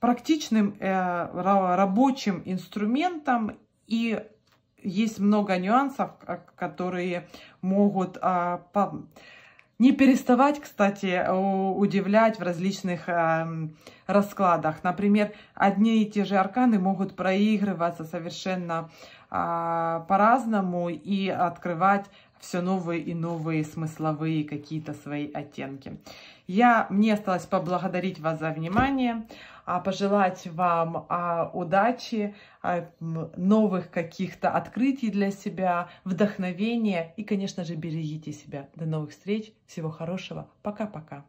практичным э, рабочим инструментом. И есть много нюансов, а, которые могут не переставать, кстати, удивлять в различных э, раскладах. Например, одни и те же арканы могут проигрываться совершенно а, по-разному и открывать все новые и новые смысловые какие-то свои оттенки. Я, мне осталось поблагодарить вас за внимание, а пожелать вам а, удачи, а, новых каких-то открытий для себя, вдохновения. И, конечно же, берегите себя. До новых встреч. Всего хорошего. Пока-пока.